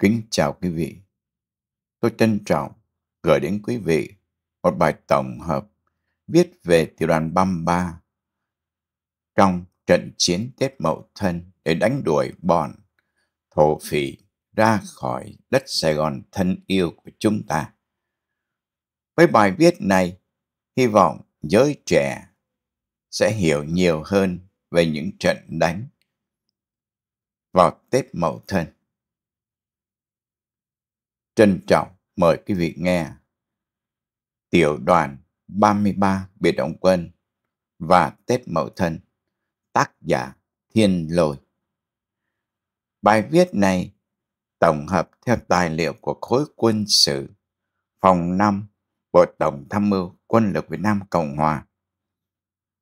Kính chào quý vị. Tôi trân trọng gửi đến quý vị một bài tổng hợp viết về tiểu đoàn 33 trong trận chiến Tết Mậu Thân để đánh đuổi bọn thổ phỉ ra khỏi đất Sài Gòn thân yêu của chúng ta. Với bài viết này, hy vọng giới trẻ sẽ hiểu nhiều hơn về những trận đánh vào Tết Mậu Thân. Trân trọng mời quý vị nghe Tiểu đoàn 33 Biệt động quân và Tết Mậu Thân tác giả Thiên Lôi Bài viết này tổng hợp theo tài liệu của khối quân sự Phòng 5 Bộ Tổng Tham mưu Quân lực Việt Nam Cộng Hòa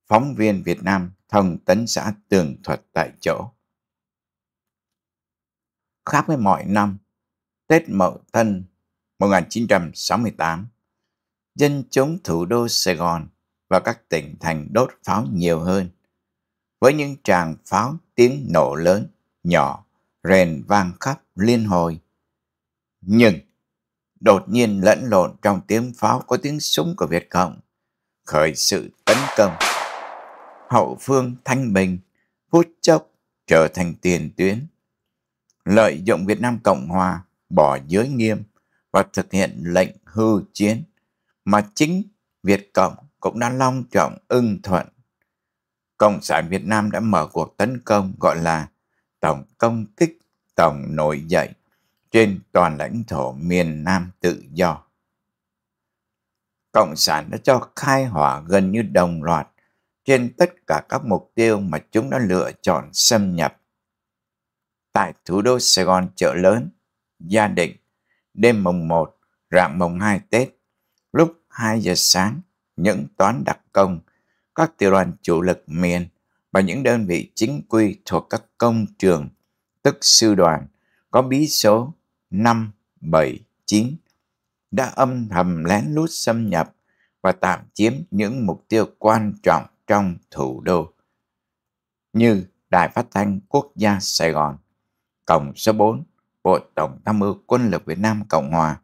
Phóng viên Việt Nam thông tấn xã tường thuật tại chỗ Khác với mọi năm, Tết Mậu Thân 1968, dân chúng thủ đô Sài Gòn và các tỉnh thành đốt pháo nhiều hơn, với những tràng pháo tiếng nổ lớn, nhỏ, rền vang khắp liên hồi. Nhưng, đột nhiên lẫn lộn trong tiếng pháo có tiếng súng của Việt Cộng, khởi sự tấn công. Hậu phương Thanh Bình, phút chốc trở thành tiền tuyến. Lợi dụng Việt Nam Cộng Hòa bỏ giới nghiêm và thực hiện lệnh hưu chiến mà chính Việt Cộng cũng đã long trọng ưng thuận. Cộng sản Việt Nam đã mở cuộc tấn công gọi là tổng công kích tổng nổi dậy trên toàn lãnh thổ miền Nam tự do. Cộng sản đã cho khai hỏa gần như đồng loạt trên tất cả các mục tiêu mà chúng đã lựa chọn xâm nhập. Tại thủ đô Sài Gòn chợ lớn, gia đình đêm mùng 1, rạng mùng 2 Tết, lúc 2 giờ sáng, những toán đặc công, các tiểu đoàn chủ lực miền và những đơn vị chính quy thuộc các công trường, tức sư đoàn, có bí số 579, đã âm thầm lén lút xâm nhập và tạm chiếm những mục tiêu quan trọng trong thủ đô như Đài Phát thanh Quốc gia Sài Gòn, cổng số 4, của Tổng tham mưu quân lực Việt Nam Cộng Hòa.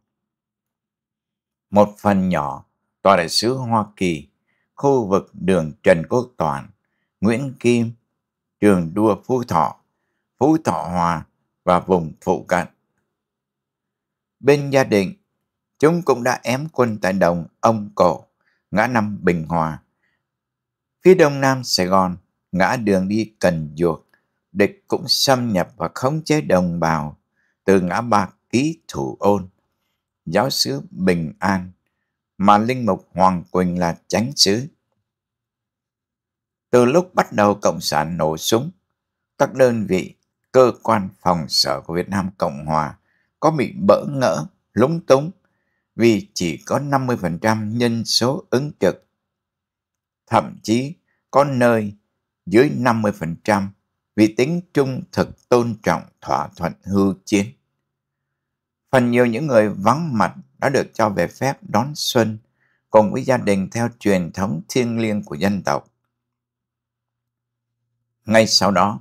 Một phần nhỏ, Tòa đại sứ Hoa Kỳ, khu vực đường Trần Quốc Toàn, Nguyễn Kim, trường đua Phú Thọ, Phú Thọ Hòa và vùng phụ cận. Bên gia đình, chúng cũng đã ém quân tại đồng Ông Cổ, ngã năm Bình Hòa. Phía đông nam Sài Gòn, ngã đường đi Cần Duộc, địch cũng xâm nhập và khống chế đồng bào từ ngã ba ký thủ ôn, giáo sứ Bình An, mà Linh Mục Hoàng Quỳnh là chánh sứ. Từ lúc bắt đầu Cộng sản nổ súng, các đơn vị, cơ quan phòng sở của Việt Nam Cộng Hòa có bị bỡ ngỡ, lúng túng vì chỉ có 50% nhân số ứng trực. Thậm chí có nơi dưới 50% vì tính trung thực tôn trọng thỏa thuận hưu chiến. Phần nhiều những người vắng mặt đã được cho về phép đón xuân cùng với gia đình theo truyền thống thiêng liêng của dân tộc. Ngay sau đó,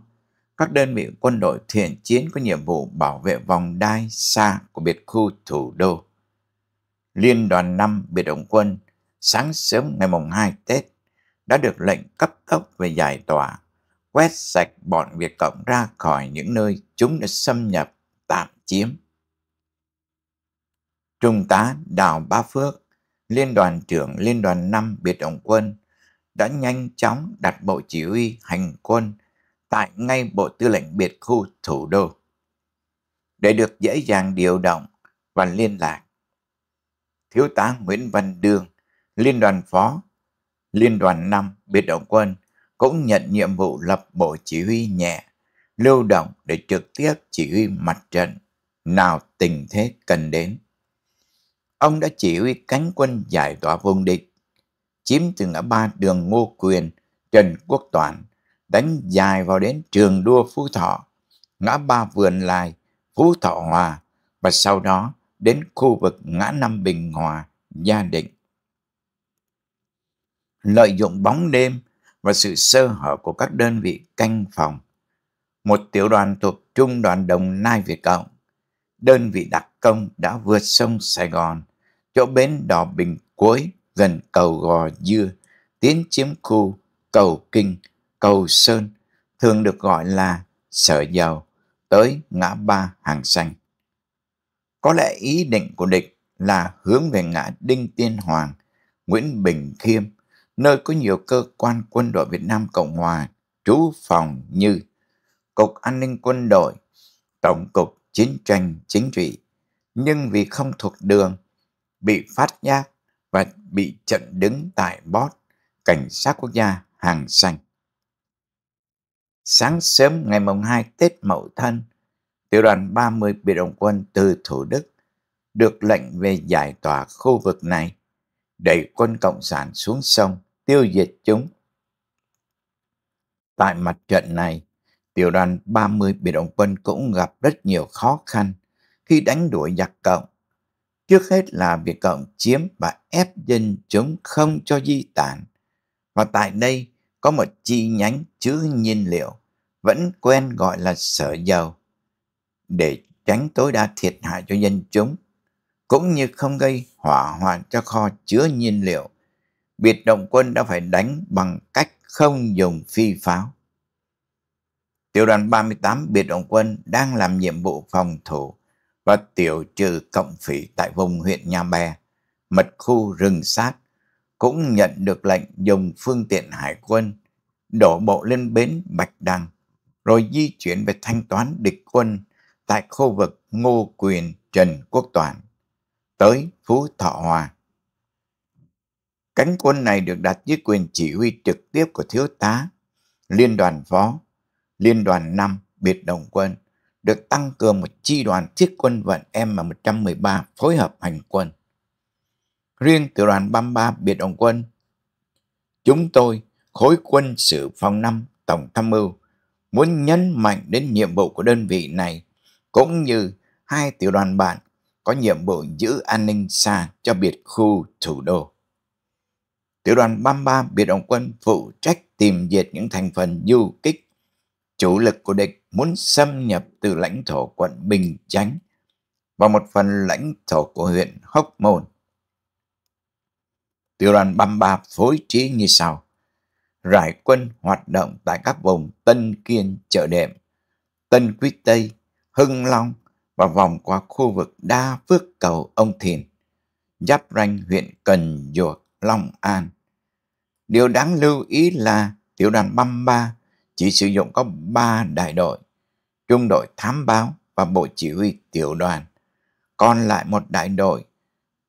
các đơn vị quân đội thiện chiến có nhiệm vụ bảo vệ vòng đai xa của biệt khu thủ đô. Liên đoàn 5 biệt động quân sáng sớm ngày mùng 2 Tết đã được lệnh cấp tốc về giải tỏa quét sạch bọn Việt Cộng ra khỏi những nơi chúng đã xâm nhập, tạm chiếm. Trung tá Đào Ba Phước, Liên đoàn trưởng Liên đoàn 5 Biệt động quân, đã nhanh chóng đặt bộ chỉ huy hành quân tại ngay Bộ Tư lệnh Biệt khu thủ đô để được dễ dàng điều động và liên lạc. Thiếu tá Nguyễn Văn Đương, Liên đoàn Phó, Liên đoàn 5 Biệt động quân cũng nhận nhiệm vụ lập bộ chỉ huy nhẹ, lưu động để trực tiếp chỉ huy mặt trận, nào tình thế cần đến. Ông đã chỉ huy cánh quân giải tỏa vùng địch, chiếm từ ngã ba đường Ngô Quyền, Trần Quốc Toản, đánh dài vào đến trường đua Phú Thọ, ngã ba Vườn Lai, Phú Thọ Hòa và sau đó đến khu vực ngã năm Bình Hòa, Gia Định. Lợi dụng bóng đêm, và sự sơ hở của các đơn vị canh phòng. Một tiểu đoàn thuộc Trung đoàn Đồng Nai Việt Cộng, đơn vị đặc công đã vượt sông Sài Gòn, chỗ bến đò Bình Cuối gần cầu Gò Dưa, tiến chiếm khu cầu Kinh, cầu Sơn, thường được gọi là Sở Dầu, tới ngã ba Hàng Xanh. Có lẽ ý định của địch là hướng về ngã Đinh Tiên Hoàng, Nguyễn Bình Khiêm, nơi có nhiều cơ quan quân đội Việt Nam Cộng Hòa trú phòng như Cục An ninh Quân đội, Tổng cục Chiến tranh Chính trị, nhưng vì không thuộc đường, bị phát giác và bị chặn đứng tại Bót, Cảnh sát Quốc gia Hàng Xanh. Sáng sớm ngày mùng 2 Tết Mậu Thân, tiểu đoàn 30 biệt động quân từ Thủ Đức được lệnh về giải tỏa khu vực này đẩy quân Cộng sản xuống sông, tiêu diệt chúng. Tại mặt trận này, tiểu đoàn 30 biệt động quân cũng gặp rất nhiều khó khăn khi đánh đuổi giặc Cộng. Trước hết là việc Cộng chiếm và ép dân chúng không cho di tản. Và tại đây có một chi nhánh chứa nhiên liệu, vẫn quen gọi là sở dầu, để tránh tối đa thiệt hại cho dân chúng, cũng như không gây hỏa hoạn cho kho chứa nhiên liệu. Biệt động quân đã phải đánh bằng cách không dùng phi pháo. Tiểu đoàn 38 biệt động quân đang làm nhiệm vụ phòng thủ và tiểu trừ cộng phỉ tại vùng huyện Nha Bè, mật khu rừng sát, cũng nhận được lệnh dùng phương tiện hải quân đổ bộ lên bến Bạch Đằng, rồi di chuyển về thanh toán địch quân tại khu vực Ngô Quyền Trần Quốc Toàn tới Phú Thọ Hòa. Cánh quân này được đặt dưới quyền chỉ huy trực tiếp của thiếu tá, liên đoàn phó, liên đoàn 5 biệt động quân, được tăng cường một chi đoàn thiết quân vận M113 phối hợp hành quân. Riêng tiểu đoàn 33 biệt động quân, chúng tôi, khối quân sự phòng 5 Tổng Tham mưu, muốn nhấn mạnh đến nhiệm vụ của đơn vị này, cũng như hai tiểu đoàn bạn có nhiệm vụ giữ an ninh xa cho biệt khu thủ đô. Tiểu đoàn 33 biệt động quân phụ trách tìm diệt những thành phần du kích. Chủ lực của địch muốn xâm nhập từ lãnh thổ quận Bình Chánh và một phần lãnh thổ của huyện Hóc Môn. Tiểu đoàn 33 phối trí như sau. Rải quân hoạt động tại các vùng Tân Kiên chợ đệm, Tân Quý Tây, Hưng Long, và vòng qua khu vực đa phước cầu ông Thìn, giáp ranh huyện Cần Duộc, Long An. Điều đáng lưu ý là tiểu đoàn băm ba chỉ sử dụng có ba đại đội, trung đội thám báo và bộ chỉ huy tiểu đoàn. Còn lại một đại đội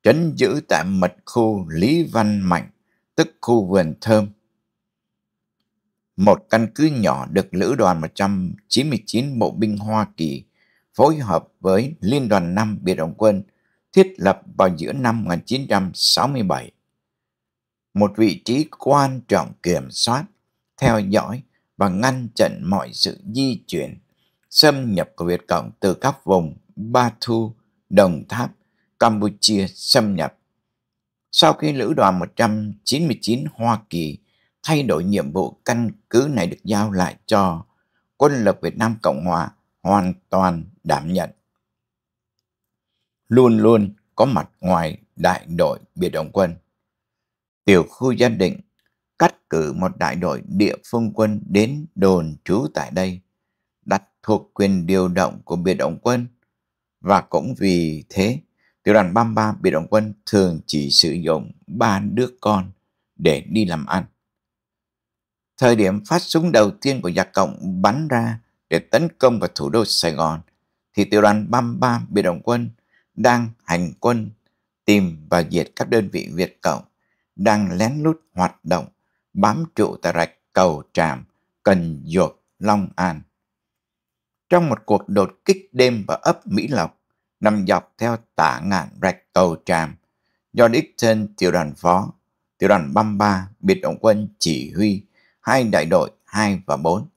trấn giữ tại mật khu Lý Văn Mạnh, tức khu vườn thơm. Một căn cứ nhỏ được lữ đoàn 199 bộ binh Hoa Kỳ phối hợp với Liên đoàn 5 Biệt động quân thiết lập vào giữa năm 1967. Một vị trí quan trọng kiểm soát, theo dõi và ngăn chặn mọi sự di chuyển, xâm nhập của Việt Cộng từ các vùng Ba Thu, Đồng Tháp, Campuchia xâm nhập. Sau khi lữ đoàn 199 Hoa Kỳ thay đổi nhiệm vụ căn cứ này được giao lại cho quân lực Việt Nam Cộng Hòa hoàn toàn đảm nhận. Luôn luôn có mặt ngoài đại đội biệt động quân. Tiểu khu gia định cắt cử một đại đội địa phương quân đến đồn trú tại đây, đặt thuộc quyền điều động của biệt động quân. Và cũng vì thế, tiểu đoàn 33 biệt động quân thường chỉ sử dụng ba đứa con để đi làm ăn. Thời điểm phát súng đầu tiên của giặc cộng bắn ra để tấn công vào thủ đô Sài Gòn – thì tiểu đoàn 33 biệt động quân đang hành quân tìm và diệt các đơn vị Việt Cộng đang lén lút hoạt động bám trụ tại rạch cầu tràm Cần Duộc, Long An. Trong một cuộc đột kích đêm vào ấp Mỹ Lộc, nằm dọc theo tả ngạn rạch cầu tràm, do đích thân tiểu đoàn phó, tiểu đoàn 33 biệt động quân chỉ huy hai đại đội 2 và 4.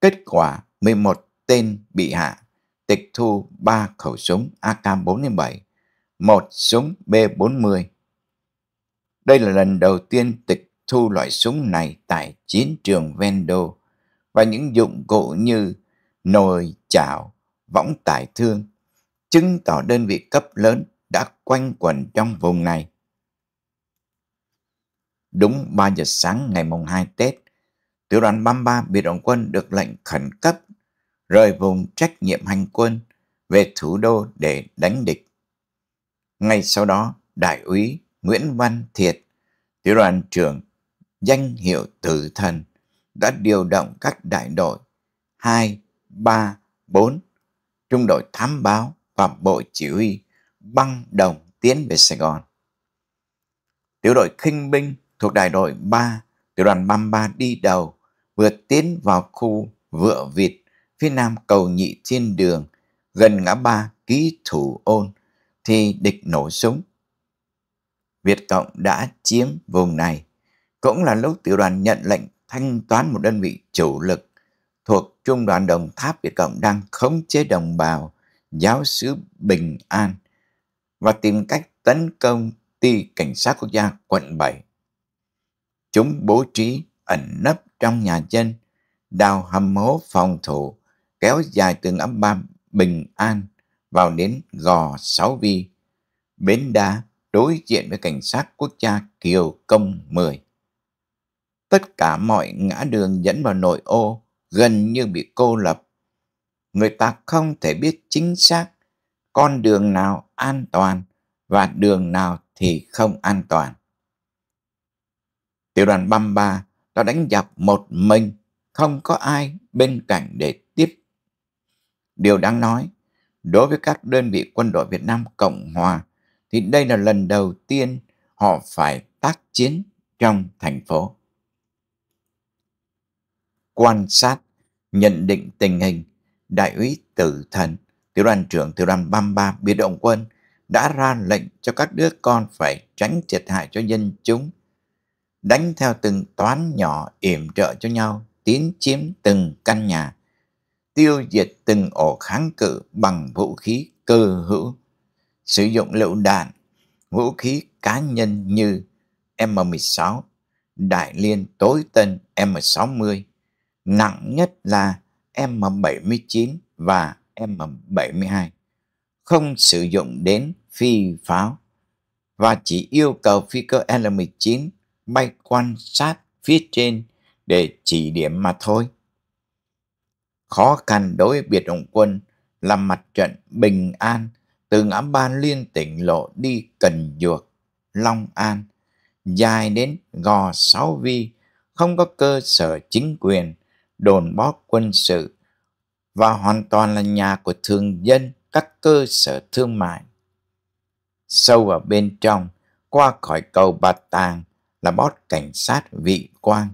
Kết quả 11 tên bị hạ tịch thu 3 khẩu súng AK-47, một súng B-40. Đây là lần đầu tiên tịch thu loại súng này tại chiến trường Vendo và những dụng cụ như nồi, chảo, võng tải thương, chứng tỏ đơn vị cấp lớn đã quanh quẩn trong vùng này. Đúng 3 giờ sáng ngày mùng 2 Tết, tiểu đoàn 33 biệt động quân được lệnh khẩn cấp rời vùng trách nhiệm hành quân về thủ đô để đánh địch. Ngay sau đó, Đại úy Nguyễn Văn Thiệt, tiểu đoàn trưởng danh hiệu tử thần, đã điều động các đại đội 2, 3, 4, trung đội thám báo và bộ chỉ huy băng đồng tiến về Sài Gòn. Tiểu đội khinh binh thuộc đại đội 3, tiểu đoàn 33 đi đầu, vừa tiến vào khu vựa vịt phía nam cầu nhị thiên đường, gần ngã ba ký thủ ôn, thì địch nổ súng. Việt Cộng đã chiếm vùng này, cũng là lúc tiểu đoàn nhận lệnh thanh toán một đơn vị chủ lực thuộc Trung đoàn Đồng Tháp Việt Cộng đang khống chế đồng bào giáo sứ Bình An và tìm cách tấn công ty cảnh sát quốc gia quận 7. Chúng bố trí ẩn nấp trong nhà dân, đào hầm hố phòng thủ kéo dài từ ngã ba Bình An vào đến gò Sáu Vi, bến đá đối diện với cảnh sát quốc gia Kiều Công 10. Tất cả mọi ngã đường dẫn vào nội ô gần như bị cô lập. Người ta không thể biết chính xác con đường nào an toàn và đường nào thì không an toàn. Tiểu đoàn 33 đã đánh giặc một mình, không có ai bên cạnh để Điều đáng nói, đối với các đơn vị quân đội Việt Nam Cộng Hòa thì đây là lần đầu tiên họ phải tác chiến trong thành phố. Quan sát, nhận định tình hình, đại úy Tử Thần, tiểu đoàn trưởng tiểu đoàn 33 biệt động quân đã ra lệnh cho các đứa con phải tránh thiệt hại cho dân chúng, đánh theo từng toán nhỏ yểm trợ cho nhau, tiến chiếm từng căn nhà tiêu diệt từng ổ kháng cự bằng vũ khí cơ hữu, sử dụng lựu đạn, vũ khí cá nhân như M16, đại liên tối tân M60, nặng nhất là M79 và M72, không sử dụng đến phi pháo và chỉ yêu cầu phi cơ L-19 bay quan sát phía trên để chỉ điểm mà thôi khó khăn đối biệt động quân làm mặt trận Bình An từ ngã ban liên tỉnh lộ đi Cần Duộc, Long An, dài đến Gò Sáu Vi, không có cơ sở chính quyền, đồn bó quân sự và hoàn toàn là nhà của thường dân các cơ sở thương mại. Sâu vào bên trong, qua khỏi cầu Bà Tàng là bót cảnh sát vị quang,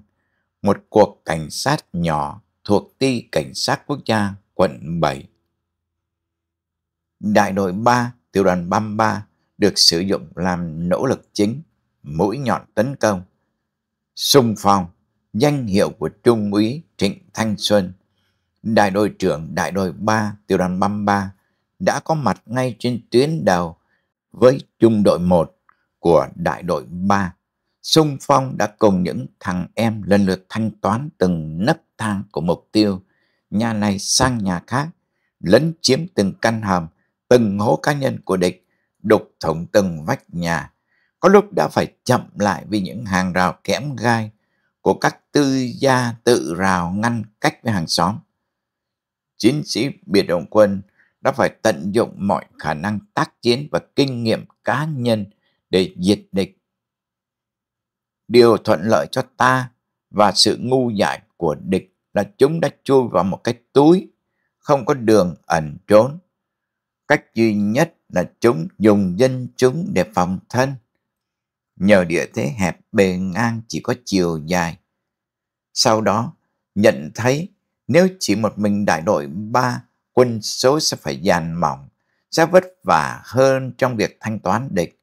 một cuộc cảnh sát nhỏ thuộc ty Cảnh sát Quốc gia quận 7. Đại đội 3, tiểu đoàn 33 được sử dụng làm nỗ lực chính, mũi nhọn tấn công. Xung phong, danh hiệu của Trung úy Trịnh Thanh Xuân, đại đội trưởng đại đội 3, tiểu đoàn 33 đã có mặt ngay trên tuyến đầu với trung đội 1 của đại đội 3. Xung phong đã cùng những thằng em lần lượt thanh toán từng nấc thang của mục tiêu, nhà này sang nhà khác, lấn chiếm từng căn hầm, từng hố cá nhân của địch, đục thủng từng vách nhà. Có lúc đã phải chậm lại vì những hàng rào kẽm gai của các tư gia tự rào ngăn cách với hàng xóm. Chiến sĩ biệt động quân đã phải tận dụng mọi khả năng tác chiến và kinh nghiệm cá nhân để diệt địch. Điều thuận lợi cho ta và sự ngu dại của địch là chúng đã chui vào một cái túi, không có đường ẩn trốn. Cách duy nhất là chúng dùng dân chúng để phòng thân. Nhờ địa thế hẹp bề ngang chỉ có chiều dài. Sau đó, nhận thấy nếu chỉ một mình đại đội ba quân số sẽ phải dàn mỏng, sẽ vất vả hơn trong việc thanh toán địch.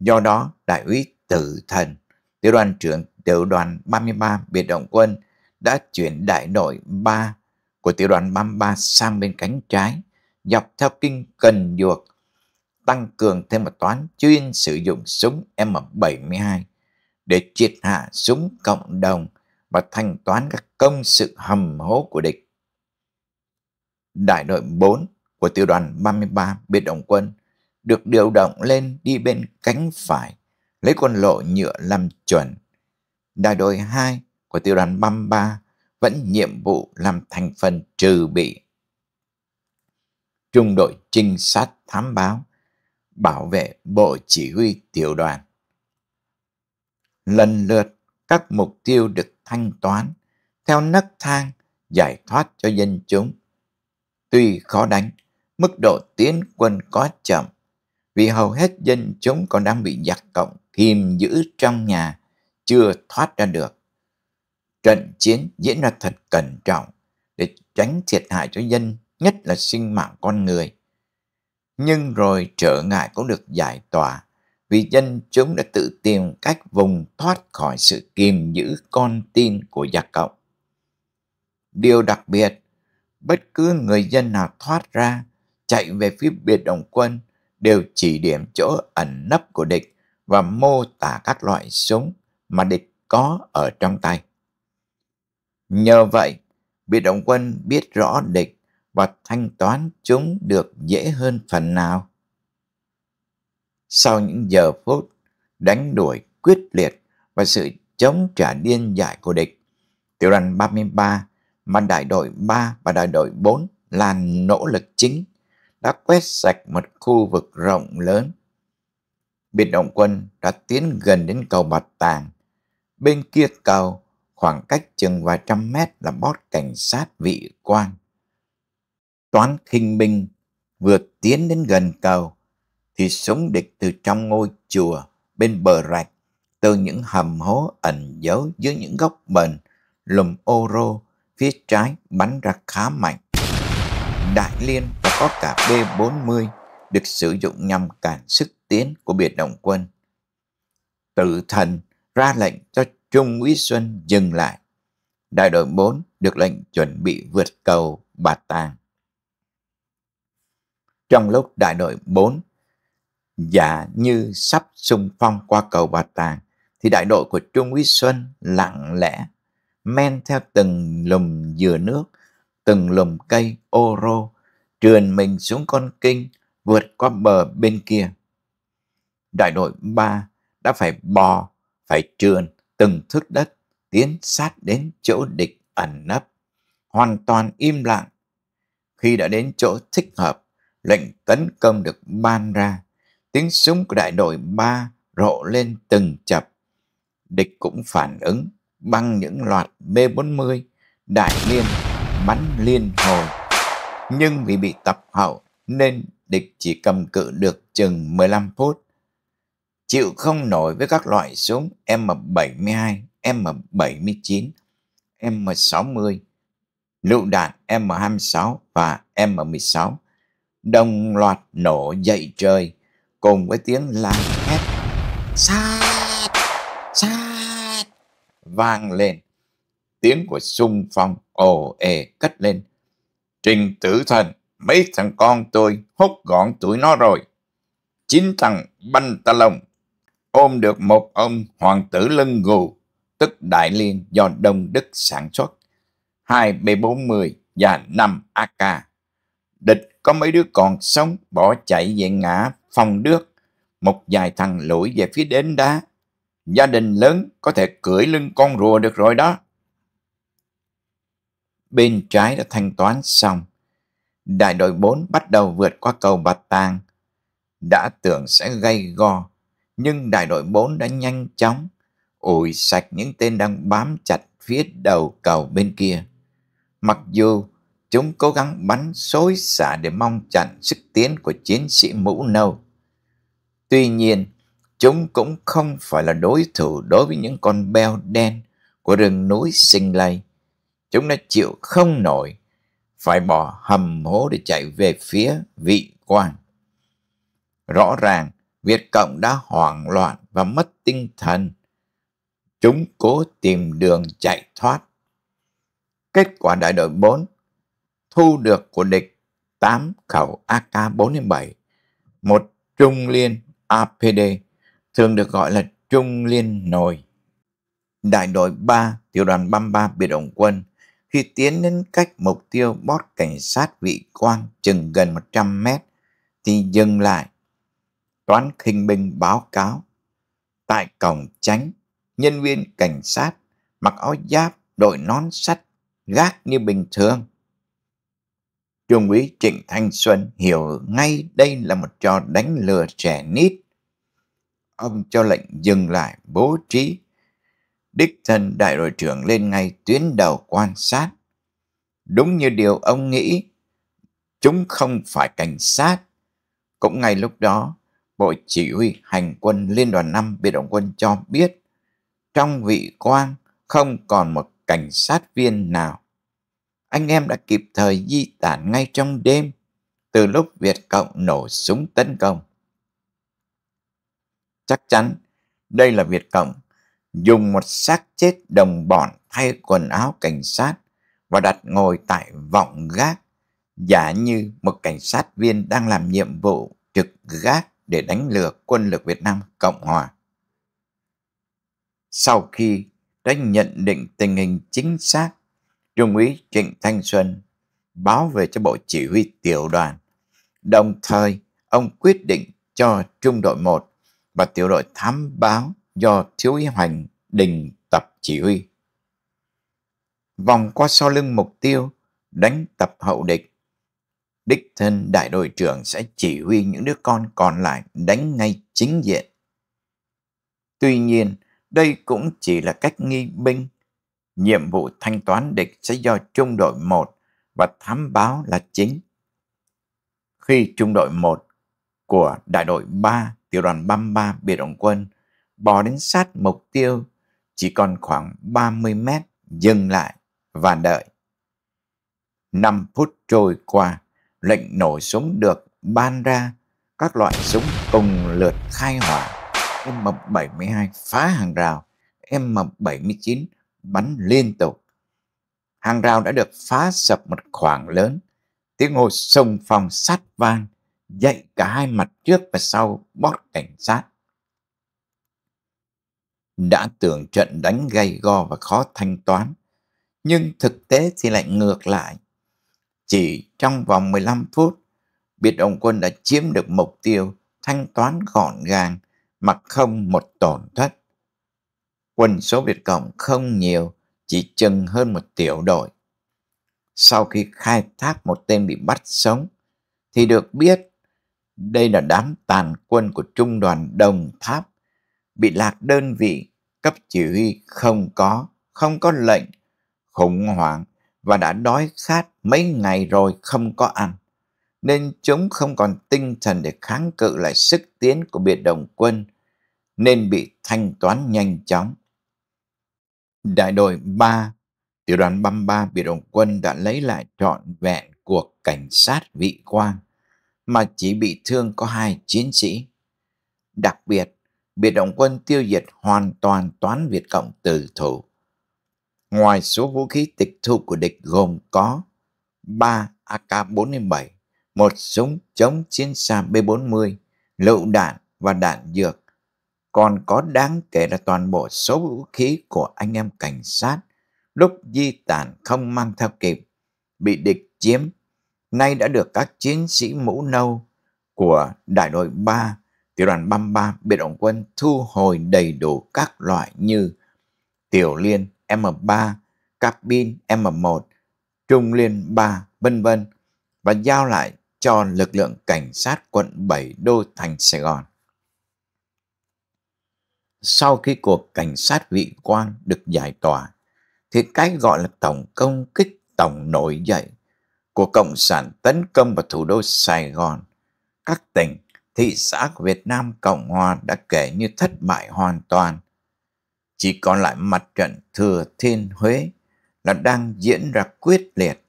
Do đó, đại úy tử thần, tiểu đoàn trưởng tiểu đoàn 33 biệt động quân đã chuyển đại đội 3 của tiểu đoàn 33 sang bên cánh trái, dọc theo kinh cần duộc, tăng cường thêm một toán chuyên sử dụng súng M72 để triệt hạ súng cộng đồng và thanh toán các công sự hầm hố của địch. Đại đội 4 của tiểu đoàn 33 biệt động quân được điều động lên đi bên cánh phải, lấy con lộ nhựa làm chuẩn. Đại đội 2 của tiểu đoàn 33 vẫn nhiệm vụ làm thành phần trừ bị. Trung đội trinh sát thám báo bảo vệ bộ chỉ huy tiểu đoàn. Lần lượt các mục tiêu được thanh toán theo nấc thang giải thoát cho dân chúng. Tuy khó đánh, mức độ tiến quân có chậm vì hầu hết dân chúng còn đang bị giặc cộng kìm giữ trong nhà, chưa thoát ra được. Trận chiến diễn ra thật cẩn trọng để tránh thiệt hại cho dân, nhất là sinh mạng con người. Nhưng rồi trở ngại cũng được giải tỏa vì dân chúng đã tự tìm cách vùng thoát khỏi sự kìm giữ con tin của giặc cộng. Điều đặc biệt, bất cứ người dân nào thoát ra, chạy về phía biệt động quân đều chỉ điểm chỗ ẩn nấp của địch và mô tả các loại súng mà địch có ở trong tay. Nhờ vậy, biệt động quân biết rõ địch và thanh toán chúng được dễ hơn phần nào. Sau những giờ phút đánh đuổi quyết liệt và sự chống trả điên dại của địch, tiểu đoàn 33 mà đại đội 3 và đại đội 4 là nỗ lực chính đã quét sạch một khu vực rộng lớn. Biệt động quân đã tiến gần đến cầu Bạch Tàng. Bên kia cầu khoảng cách chừng vài trăm mét là bót cảnh sát vị quang. Toán khinh binh vừa tiến đến gần cầu, thì súng địch từ trong ngôi chùa bên bờ rạch, từ những hầm hố ẩn giấu dưới những góc bền, lùm ô rô phía trái bắn ra khá mạnh. Đại liên và có cả B-40 được sử dụng nhằm cản sức tiến của biệt động quân. Tử thần ra lệnh cho Trung úy Xuân dừng lại. Đại đội 4 được lệnh chuẩn bị vượt cầu Bà Tàng. Trong lúc đại đội 4 giả như sắp xung phong qua cầu Bà Tàng, thì đại đội của Trung Úy Xuân lặng lẽ men theo từng lùm dừa nước, từng lùm cây ô rô, trườn mình xuống con kinh, vượt qua bờ bên kia. Đại đội 3 đã phải bò, phải trườn, từng thước đất tiến sát đến chỗ địch ẩn nấp hoàn toàn im lặng khi đã đến chỗ thích hợp lệnh tấn công được ban ra tiếng súng của đại đội ba rộ lên từng chập địch cũng phản ứng bằng những loạt B40 đại liên bắn liên hồi nhưng vì bị tập hậu nên địch chỉ cầm cự được chừng 15 phút chịu không nổi với các loại súng M72, M79, M60, lựu đạn M26 và M16 đồng loạt nổ dậy trời cùng với tiếng la hét sát sát vang lên tiếng của sung phong ồ ề cất lên trình tử thần mấy thằng con tôi hút gọn tụi nó rồi chín thằng banh ta lồng ôm được một ông hoàng tử lưng gù, tức Đại Liên do Đông Đức sản xuất, hai B40 và năm AK. Địch có mấy đứa còn sống bỏ chạy về ngã phòng đước, một vài thằng lủi về phía đến đá. Gia đình lớn có thể cưỡi lưng con rùa được rồi đó. Bên trái đã thanh toán xong. Đại đội 4 bắt đầu vượt qua cầu Bạch Tàng. Đã tưởng sẽ gây go, nhưng đại đội 4 đã nhanh chóng ủi sạch những tên đang bám chặt phía đầu cầu bên kia. Mặc dù chúng cố gắng bắn xối xả để mong chặn sức tiến của chiến sĩ mũ nâu. Tuy nhiên, chúng cũng không phải là đối thủ đối với những con beo đen của rừng núi sinh lây. Chúng đã chịu không nổi, phải bỏ hầm hố để chạy về phía vị quan. Rõ ràng, Việt Cộng đã hoảng loạn và mất tinh thần. Chúng cố tìm đường chạy thoát. Kết quả đại đội 4 thu được của địch 8 khẩu AK-47, một trung liên APD, thường được gọi là trung liên nồi. Đại đội 3, tiểu đoàn 33 biệt động quân, khi tiến đến cách mục tiêu bót cảnh sát vị quang chừng gần 100 mét, thì dừng lại Toán Khinh Binh báo cáo. Tại cổng tránh, nhân viên cảnh sát mặc áo giáp, đội nón sắt, gác như bình thường. Trung úy Trịnh Thanh Xuân hiểu ngay đây là một trò đánh lừa trẻ nít. Ông cho lệnh dừng lại bố trí. Đích thân đại đội trưởng lên ngay tuyến đầu quan sát. Đúng như điều ông nghĩ, chúng không phải cảnh sát. Cũng ngay lúc đó, Bộ Chỉ huy Hành quân Liên đoàn 5 Biệt động quân cho biết trong vị quang không còn một cảnh sát viên nào. Anh em đã kịp thời di tản ngay trong đêm từ lúc Việt Cộng nổ súng tấn công. Chắc chắn đây là Việt Cộng dùng một xác chết đồng bọn thay quần áo cảnh sát và đặt ngồi tại vọng gác giả như một cảnh sát viên đang làm nhiệm vụ trực gác để đánh lừa quân lực Việt Nam Cộng Hòa. Sau khi đã nhận định tình hình chính xác, Trung úy Trịnh Thanh Xuân báo về cho Bộ Chỉ huy Tiểu đoàn. Đồng thời, ông quyết định cho Trung đội 1 và Tiểu đội thám báo do Thiếu úy Hoành đình tập chỉ huy. Vòng qua sau lưng mục tiêu, đánh tập hậu địch đích thân đại đội trưởng sẽ chỉ huy những đứa con còn lại đánh ngay chính diện. Tuy nhiên, đây cũng chỉ là cách nghi binh. Nhiệm vụ thanh toán địch sẽ do trung đội 1 và thám báo là chính. Khi trung đội 1 của đại đội 3 tiểu đoàn 33 biệt động quân bò đến sát mục tiêu chỉ còn khoảng 30 mét dừng lại và đợi. 5 phút trôi qua lệnh nổ súng được ban ra các loại súng cùng lượt khai hỏa M72 phá hàng rào M79 bắn liên tục hàng rào đã được phá sập một khoảng lớn tiếng hô sông phòng sát vang dậy cả hai mặt trước và sau bót cảnh sát đã tưởng trận đánh gay go và khó thanh toán nhưng thực tế thì lại ngược lại chỉ trong vòng 15 phút, biệt động quân đã chiếm được mục tiêu thanh toán gọn gàng mà không một tổn thất. Quân số Việt Cộng không nhiều, chỉ chừng hơn một tiểu đội. Sau khi khai thác một tên bị bắt sống, thì được biết đây là đám tàn quân của trung đoàn Đồng Tháp bị lạc đơn vị, cấp chỉ huy không có, không có lệnh, khủng hoảng và đã đói khát mấy ngày rồi không có ăn, nên chúng không còn tinh thần để kháng cự lại sức tiến của biệt động quân, nên bị thanh toán nhanh chóng. Đại đội 3, tiểu đoàn 33 biệt động quân đã lấy lại trọn vẹn cuộc cảnh sát vị quang, mà chỉ bị thương có hai chiến sĩ. Đặc biệt, biệt động quân tiêu diệt hoàn toàn toán Việt Cộng từ thủ. Ngoài số vũ khí tịch thu của địch gồm có 3 AK-47, một súng chống chiến xa B-40, lựu đạn và đạn dược. Còn có đáng kể là toàn bộ số vũ khí của anh em cảnh sát lúc di tản không mang theo kịp, bị địch chiếm, nay đã được các chiến sĩ mũ nâu của đại đội 3, tiểu đoàn 33 biệt động quân thu hồi đầy đủ các loại như tiểu liên, M3, cabin M1, trung liên 3, vân vân và giao lại cho lực lượng cảnh sát quận 7 đô thành Sài Gòn. Sau khi cuộc cảnh sát vị quan được giải tỏa, thì cái gọi là tổng công kích tổng nổi dậy của Cộng sản tấn công vào thủ đô Sài Gòn, các tỉnh, thị xã của Việt Nam Cộng Hòa đã kể như thất bại hoàn toàn – chỉ còn lại mặt trận Thừa Thiên Huế là đang diễn ra quyết liệt.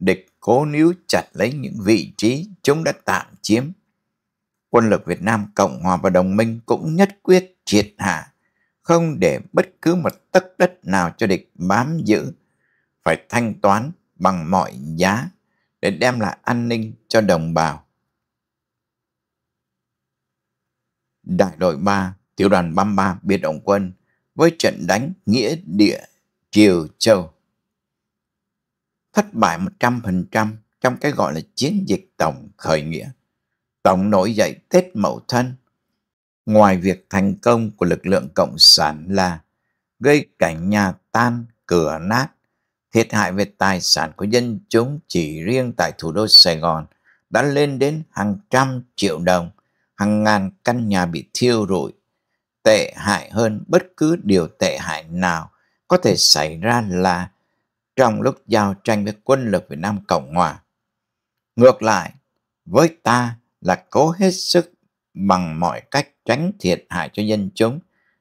Địch cố níu chặt lấy những vị trí chúng đã tạm chiếm. Quân lực Việt Nam Cộng Hòa và đồng minh cũng nhất quyết triệt hạ, không để bất cứ một tấc đất nào cho địch bám giữ, phải thanh toán bằng mọi giá để đem lại an ninh cho đồng bào. Đại đội 3, tiểu đoàn 33 biệt động quân với trận đánh nghĩa địa Triều Châu. Thất bại 100% trong cái gọi là chiến dịch tổng khởi nghĩa, tổng nổi dậy Tết Mậu Thân. Ngoài việc thành công của lực lượng Cộng sản là gây cảnh nhà tan, cửa nát, thiệt hại về tài sản của dân chúng chỉ riêng tại thủ đô Sài Gòn đã lên đến hàng trăm triệu đồng, hàng ngàn căn nhà bị thiêu rụi, tệ hại hơn bất cứ điều tệ hại nào có thể xảy ra là trong lúc giao tranh với quân lực Việt Nam Cộng Hòa. Ngược lại, với ta là cố hết sức bằng mọi cách tránh thiệt hại cho dân chúng,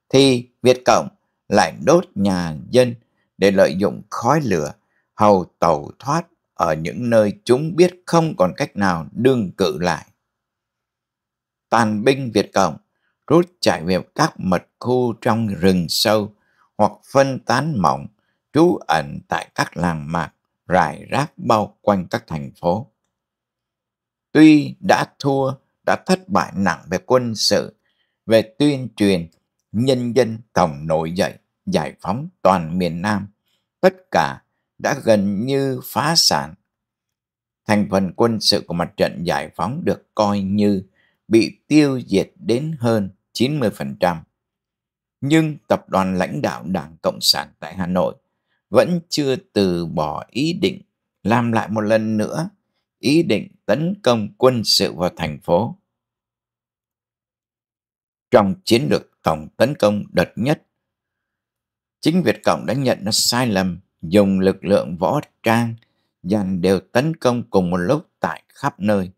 thì Việt Cộng lại đốt nhà dân để lợi dụng khói lửa hầu tàu thoát ở những nơi chúng biết không còn cách nào đương cự lại. Tàn binh Việt Cộng rút chạy về các mật khu trong rừng sâu hoặc phân tán mỏng, trú ẩn tại các làng mạc rải rác bao quanh các thành phố. Tuy đã thua, đã thất bại nặng về quân sự, về tuyên truyền, nhân dân tổng nổi dậy, giải phóng toàn miền Nam, tất cả đã gần như phá sản. Thành phần quân sự của mặt trận giải phóng được coi như bị tiêu diệt đến hơn 90%. Nhưng tập đoàn lãnh đạo Đảng Cộng sản tại Hà Nội vẫn chưa từ bỏ ý định làm lại một lần nữa ý định tấn công quân sự vào thành phố. Trong chiến lược tổng tấn công đợt nhất, chính Việt Cộng đã nhận ra sai lầm dùng lực lượng võ trang dàn đều tấn công cùng một lúc tại khắp nơi.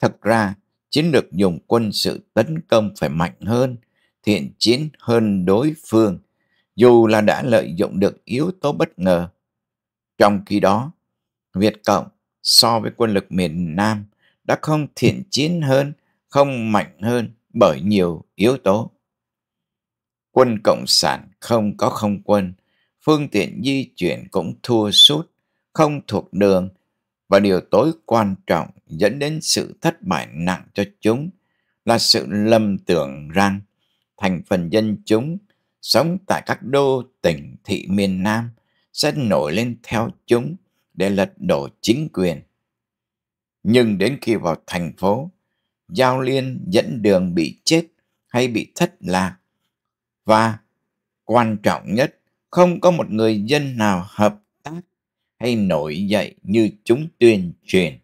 Thật ra, chiến lược dùng quân sự tấn công phải mạnh hơn, thiện chiến hơn đối phương, dù là đã lợi dụng được yếu tố bất ngờ. Trong khi đó, Việt Cộng so với quân lực miền Nam đã không thiện chiến hơn, không mạnh hơn bởi nhiều yếu tố. Quân Cộng sản không có không quân, phương tiện di chuyển cũng thua sút, không thuộc đường, và điều tối quan trọng dẫn đến sự thất bại nặng cho chúng là sự lầm tưởng rằng thành phần dân chúng sống tại các đô tỉnh thị miền Nam sẽ nổi lên theo chúng để lật đổ chính quyền. Nhưng đến khi vào thành phố, giao liên dẫn đường bị chết hay bị thất lạc. Và quan trọng nhất, không có một người dân nào hợp hay nổi dậy như chúng tuyên truyền.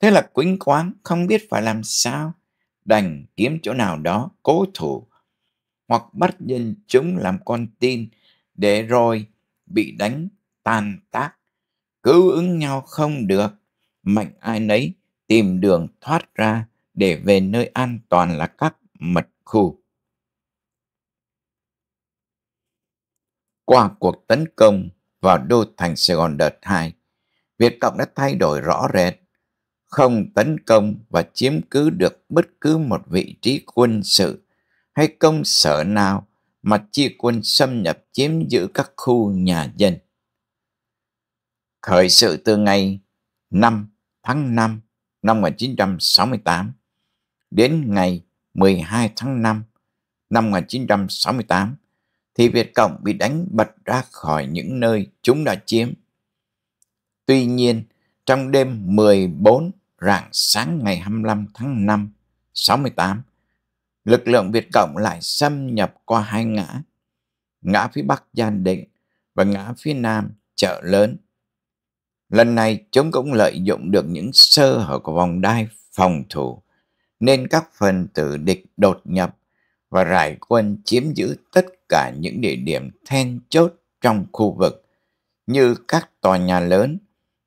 Thế là quýnh quáng không biết phải làm sao, đành kiếm chỗ nào đó cố thủ hoặc bắt dân chúng làm con tin để rồi bị đánh tan tác. Cứu ứng nhau không được, mạnh ai nấy tìm đường thoát ra để về nơi an toàn là các mật khu. Qua cuộc tấn công, vào đô thành Sài Gòn đợt 2, Việt Cộng đã thay đổi rõ rệt, không tấn công và chiếm cứ được bất cứ một vị trí quân sự hay công sở nào mà chia quân xâm nhập chiếm giữ các khu nhà dân. Khởi sự từ ngày 5 tháng 5 năm 1968 đến ngày 12 tháng 5 năm 1968, thì Việt Cộng bị đánh bật ra khỏi những nơi chúng đã chiếm. Tuy nhiên, trong đêm 14 rạng sáng ngày 25 tháng 5, 68, lực lượng Việt Cộng lại xâm nhập qua hai ngã, ngã phía Bắc Gian Định và ngã phía Nam Chợ Lớn. Lần này chúng cũng lợi dụng được những sơ hở của vòng đai phòng thủ, nên các phần tử địch đột nhập và rải quân chiếm giữ tất cả những địa điểm then chốt trong khu vực như các tòa nhà lớn,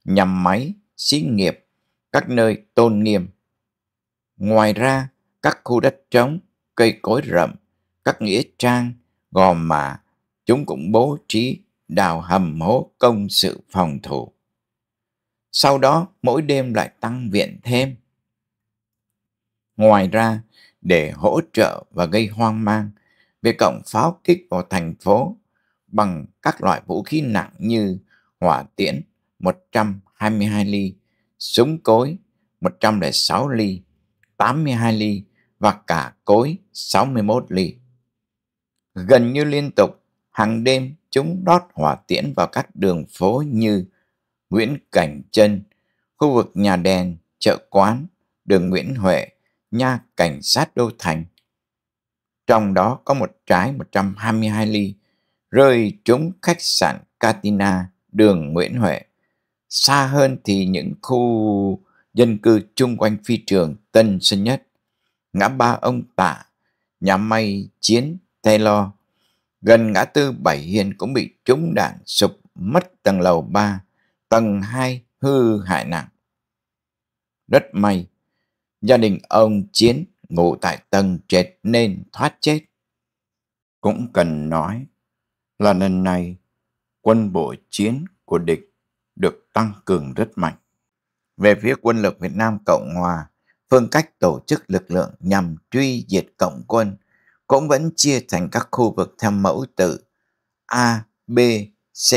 nhà máy, xí nghiệp, các nơi tôn nghiêm. Ngoài ra, các khu đất trống, cây cối rậm, các nghĩa trang, gò mả, chúng cũng bố trí đào hầm hố công sự phòng thủ. Sau đó, mỗi đêm lại tăng viện thêm. Ngoài ra, để hỗ trợ và gây hoang mang, về cổng pháo kích vào thành phố bằng các loại vũ khí nặng như hỏa tiễn 122 ly, súng cối 106 ly, 82 ly và cả cối 61 ly. Gần như liên tục, hàng đêm chúng đót hỏa tiễn vào các đường phố như Nguyễn Cảnh Trân, khu vực nhà đèn, chợ quán, đường Nguyễn Huệ, nhà cảnh sát Đô Thành – trong đó có một trái 122 ly, rơi trúng khách sạn Katina, đường Nguyễn Huệ. Xa hơn thì những khu dân cư chung quanh phi trường Tân Sơn Nhất, ngã ba ông Tạ, nhà may Chiến, Taylor. Gần ngã tư Bảy Hiền cũng bị trúng đạn sụp mất tầng lầu 3, tầng 2 hư hại nặng. Rất may, gia đình ông Chiến ngủ tại tầng trệt nên thoát chết. Cũng cần nói là lần này quân bộ chiến của địch được tăng cường rất mạnh. Về phía quân lực Việt Nam Cộng Hòa, phương cách tổ chức lực lượng nhằm truy diệt cộng quân cũng vẫn chia thành các khu vực theo mẫu tự A, B, C,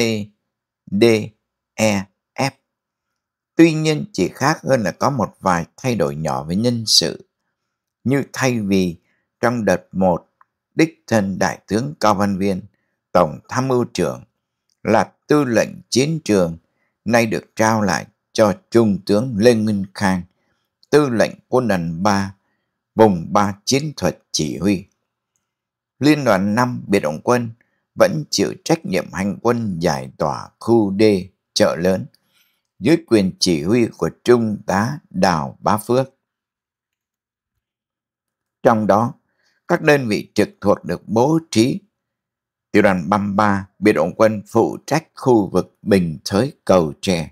D, E, F. Tuy nhiên chỉ khác hơn là có một vài thay đổi nhỏ về nhân sự như thay vì trong đợt một đích thân Đại tướng Cao Văn Viên, Tổng Tham mưu trưởng là tư lệnh chiến trường nay được trao lại cho Trung tướng Lê Nguyên Khang, tư lệnh quân đoàn 3, vùng 3 chiến thuật chỉ huy. Liên đoàn 5 biệt động quân vẫn chịu trách nhiệm hành quân giải tỏa khu D chợ lớn dưới quyền chỉ huy của Trung tá Đào Bá Phước. Trong đó, các đơn vị trực thuộc được bố trí. Tiểu đoàn 33 biệt động quân phụ trách khu vực Bình Thới Cầu tre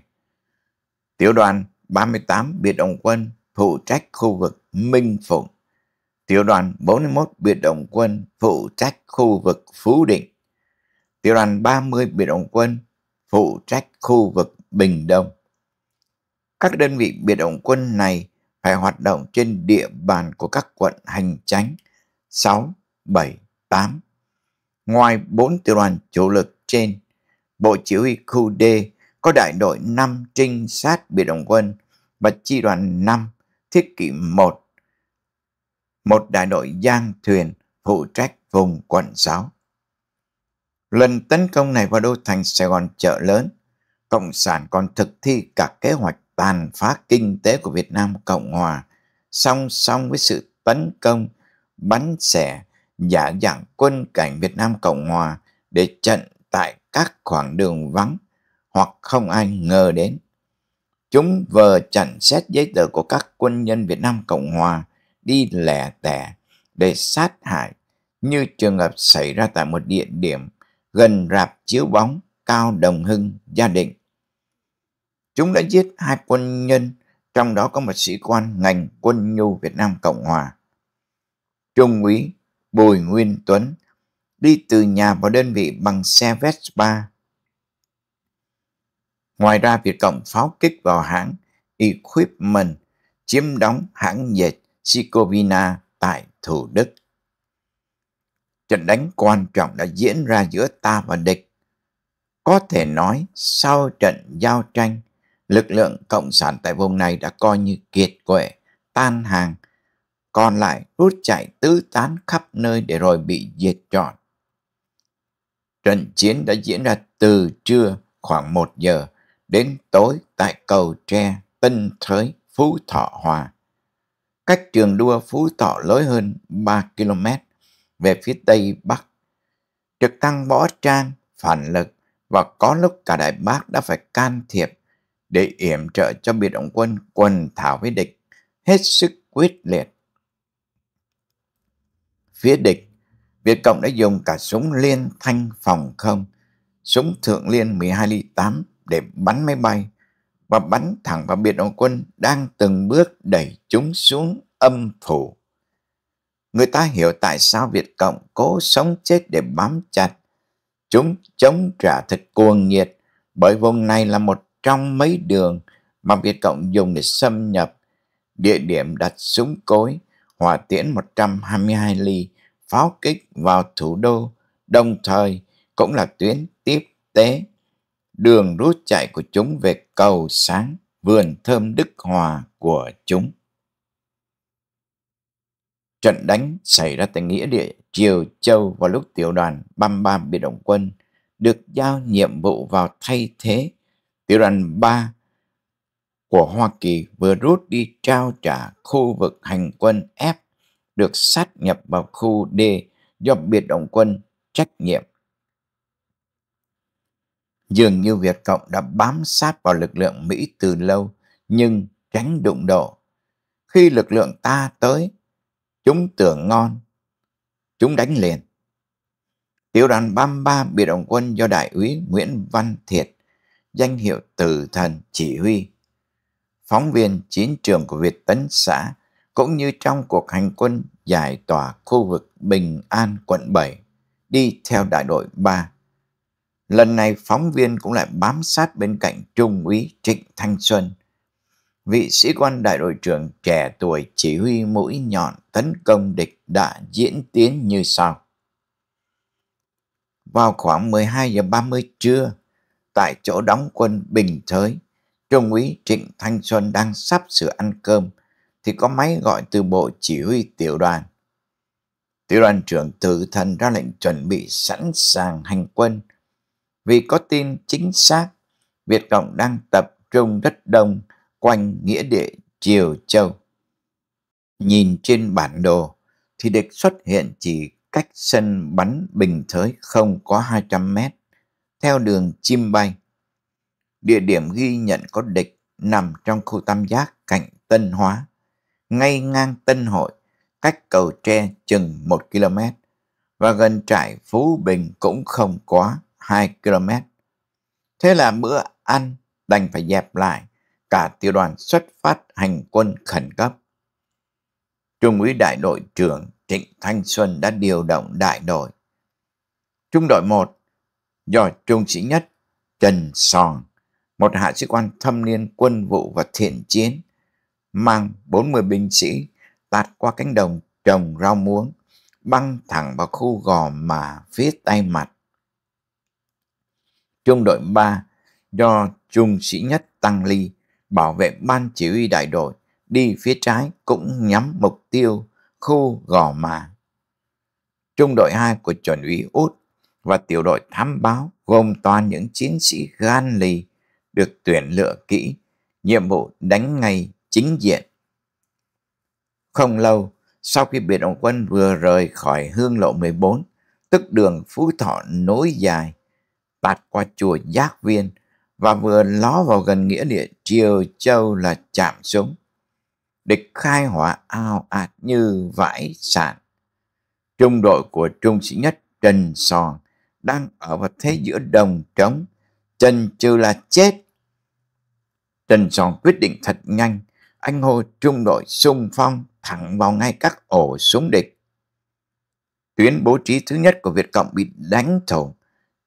Tiểu đoàn 38 biệt động quân phụ trách khu vực Minh Phụng. Tiểu đoàn 41 biệt động quân phụ trách khu vực Phú Định. Tiểu đoàn 30 biệt động quân phụ trách khu vực Bình Đông. Các đơn vị biệt động quân này phải hoạt động trên địa bàn của các quận hành chánh 6, 7, 8. Ngoài 4 tiểu đoàn chủ lực trên, Bộ Chỉ huy khu D có đại đội 5 trinh sát biệt động quân và chi đoàn 5 thiết kỷ 1. Một đại đội giang thuyền phụ trách vùng quận 6. Lần tấn công này vào đô thành Sài Gòn chợ lớn, Cộng sản còn thực thi cả kế hoạch tàn phá kinh tế của Việt Nam Cộng Hòa song song với sự tấn công bắn xẻ giả dạng quân cảnh Việt Nam Cộng Hòa để trận tại các khoảng đường vắng hoặc không ai ngờ đến. Chúng vờ chặn xét giấy tờ của các quân nhân Việt Nam Cộng Hòa đi lẻ tẻ để sát hại như trường hợp xảy ra tại một địa điểm gần rạp chiếu bóng Cao Đồng Hưng, Gia Định Chúng đã giết hai quân nhân, trong đó có một sĩ quan ngành quân nhu Việt Nam Cộng Hòa. Trung úy Bùi Nguyên Tuấn đi từ nhà vào đơn vị bằng xe Vespa. Ngoài ra, Việt Cộng pháo kích vào hãng Equipment, chiếm đóng hãng dệt Sikovina tại Thủ Đức. Trận đánh quan trọng đã diễn ra giữa ta và địch. Có thể nói, sau trận giao tranh, lực lượng Cộng sản tại vùng này đã coi như kiệt quệ, tan hàng, còn lại rút chạy tứ tán khắp nơi để rồi bị diệt trọn. Trận chiến đã diễn ra từ trưa khoảng một giờ đến tối tại cầu Tre, Tân Thới, Phú Thọ Hòa. Cách trường đua Phú Thọ lối hơn 3 km về phía tây bắc. Trực tăng võ trang, phản lực và có lúc cả Đại Bác đã phải can thiệp để yểm trợ cho biệt động quân quần thảo với địch hết sức quyết liệt. Phía địch, Việt Cộng đã dùng cả súng liên thanh phòng không, súng thượng liên 12 ly 8 để bắn máy bay và bắn thẳng vào biệt động quân đang từng bước đẩy chúng xuống âm phủ. Người ta hiểu tại sao Việt Cộng cố sống chết để bám chặt. Chúng chống trả thật cuồng nhiệt bởi vùng này là một trong mấy đường mà Việt Cộng dùng để xâm nhập, địa điểm đặt súng cối, hỏa tiễn 122 ly, pháo kích vào thủ đô, đồng thời cũng là tuyến tiếp tế. Đường rút chạy của chúng về cầu sáng, vườn thơm đức hòa của chúng. Trận đánh xảy ra tại nghĩa địa Triều Châu vào lúc tiểu đoàn 33 biệt động quân được giao nhiệm vụ vào thay thế tiểu đoàn 3 của Hoa Kỳ vừa rút đi trao trả khu vực hành quân F được sát nhập vào khu D do biệt động quân trách nhiệm. Dường như Việt Cộng đã bám sát vào lực lượng Mỹ từ lâu nhưng tránh đụng độ. Khi lực lượng ta tới, chúng tưởng ngon, chúng đánh liền. Tiểu đoàn 33 biệt động quân do Đại úy Nguyễn Văn Thiệt danh hiệu tử thần chỉ huy. Phóng viên chiến trường của Việt Tấn xã cũng như trong cuộc hành quân giải tỏa khu vực Bình An quận 7 đi theo đại đội 3. Lần này phóng viên cũng lại bám sát bên cạnh Trung úy Trịnh Thanh Xuân. Vị sĩ quan đại đội trưởng trẻ tuổi chỉ huy mũi nhọn tấn công địch đã diễn tiến như sau. Vào khoảng 12 giờ 30 trưa, tại chỗ đóng quân Bình Thới, Trung úy Trịnh Thanh Xuân đang sắp sửa ăn cơm, thì có máy gọi từ bộ chỉ huy tiểu đoàn. Tiểu đoàn trưởng tự thần ra lệnh chuẩn bị sẵn sàng hành quân, vì có tin chính xác Việt Cộng đang tập trung rất đông quanh nghĩa địa Triều Châu. Nhìn trên bản đồ thì địch xuất hiện chỉ cách sân bắn bình thới không có 200 mét theo đường chim bay. Địa điểm ghi nhận có địch nằm trong khu tam giác cạnh Tân Hóa, ngay ngang Tân Hội, cách cầu tre chừng 1 km và gần trại Phú Bình cũng không quá 2 km. Thế là bữa ăn đành phải dẹp lại, cả tiểu đoàn xuất phát hành quân khẩn cấp. Trung úy đại đội trưởng Trịnh Thanh Xuân đã điều động đại đội. Trung đội 1 do Trung sĩ nhất Trần Sòn, một hạ sĩ quan thâm niên quân vụ và thiện chiến, mang 40 binh sĩ tạt qua cánh đồng trồng rau muống, băng thẳng vào khu gò mà phía tay mặt. Trung đội 3 do Trung sĩ nhất Tăng Ly bảo vệ ban chỉ huy đại đội đi phía trái cũng nhắm mục tiêu khu gò mà. Trung đội 2 của chuẩn úy Út và tiểu đội thám báo gồm toàn những chiến sĩ gan lì được tuyển lựa kỹ, nhiệm vụ đánh ngay chính diện. Không lâu, sau khi biệt động quân vừa rời khỏi hương lộ 14, tức đường Phú Thọ nối dài, tạt qua chùa Giác Viên và vừa ló vào gần nghĩa địa Triều Châu là chạm súng. Địch khai hỏa ao ạt như vải sản. Trung đội của trung sĩ nhất Trần Sòn đang ở vào thế giữa đồng trống, trần trừ là chết. Trần Sòn quyết định thật nhanh, anh hô trung đội xung phong thẳng vào ngay các ổ súng địch. Tuyến bố trí thứ nhất của Việt Cộng bị đánh thủng,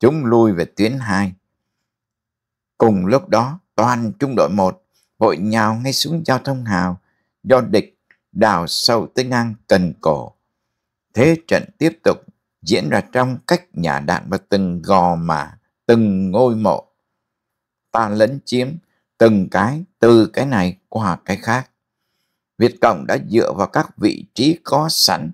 chúng lui về tuyến hai. Cùng lúc đó, toàn trung đội một vội nhào ngay xuống giao thông hào do địch đào sâu tới ngang cần cổ. Thế trận tiếp tục diễn ra trong cách nhà đạn và từng gò mà từng ngôi mộ ta lấn chiếm từng cái từ cái này qua cái khác Việt Cộng đã dựa vào các vị trí có sẵn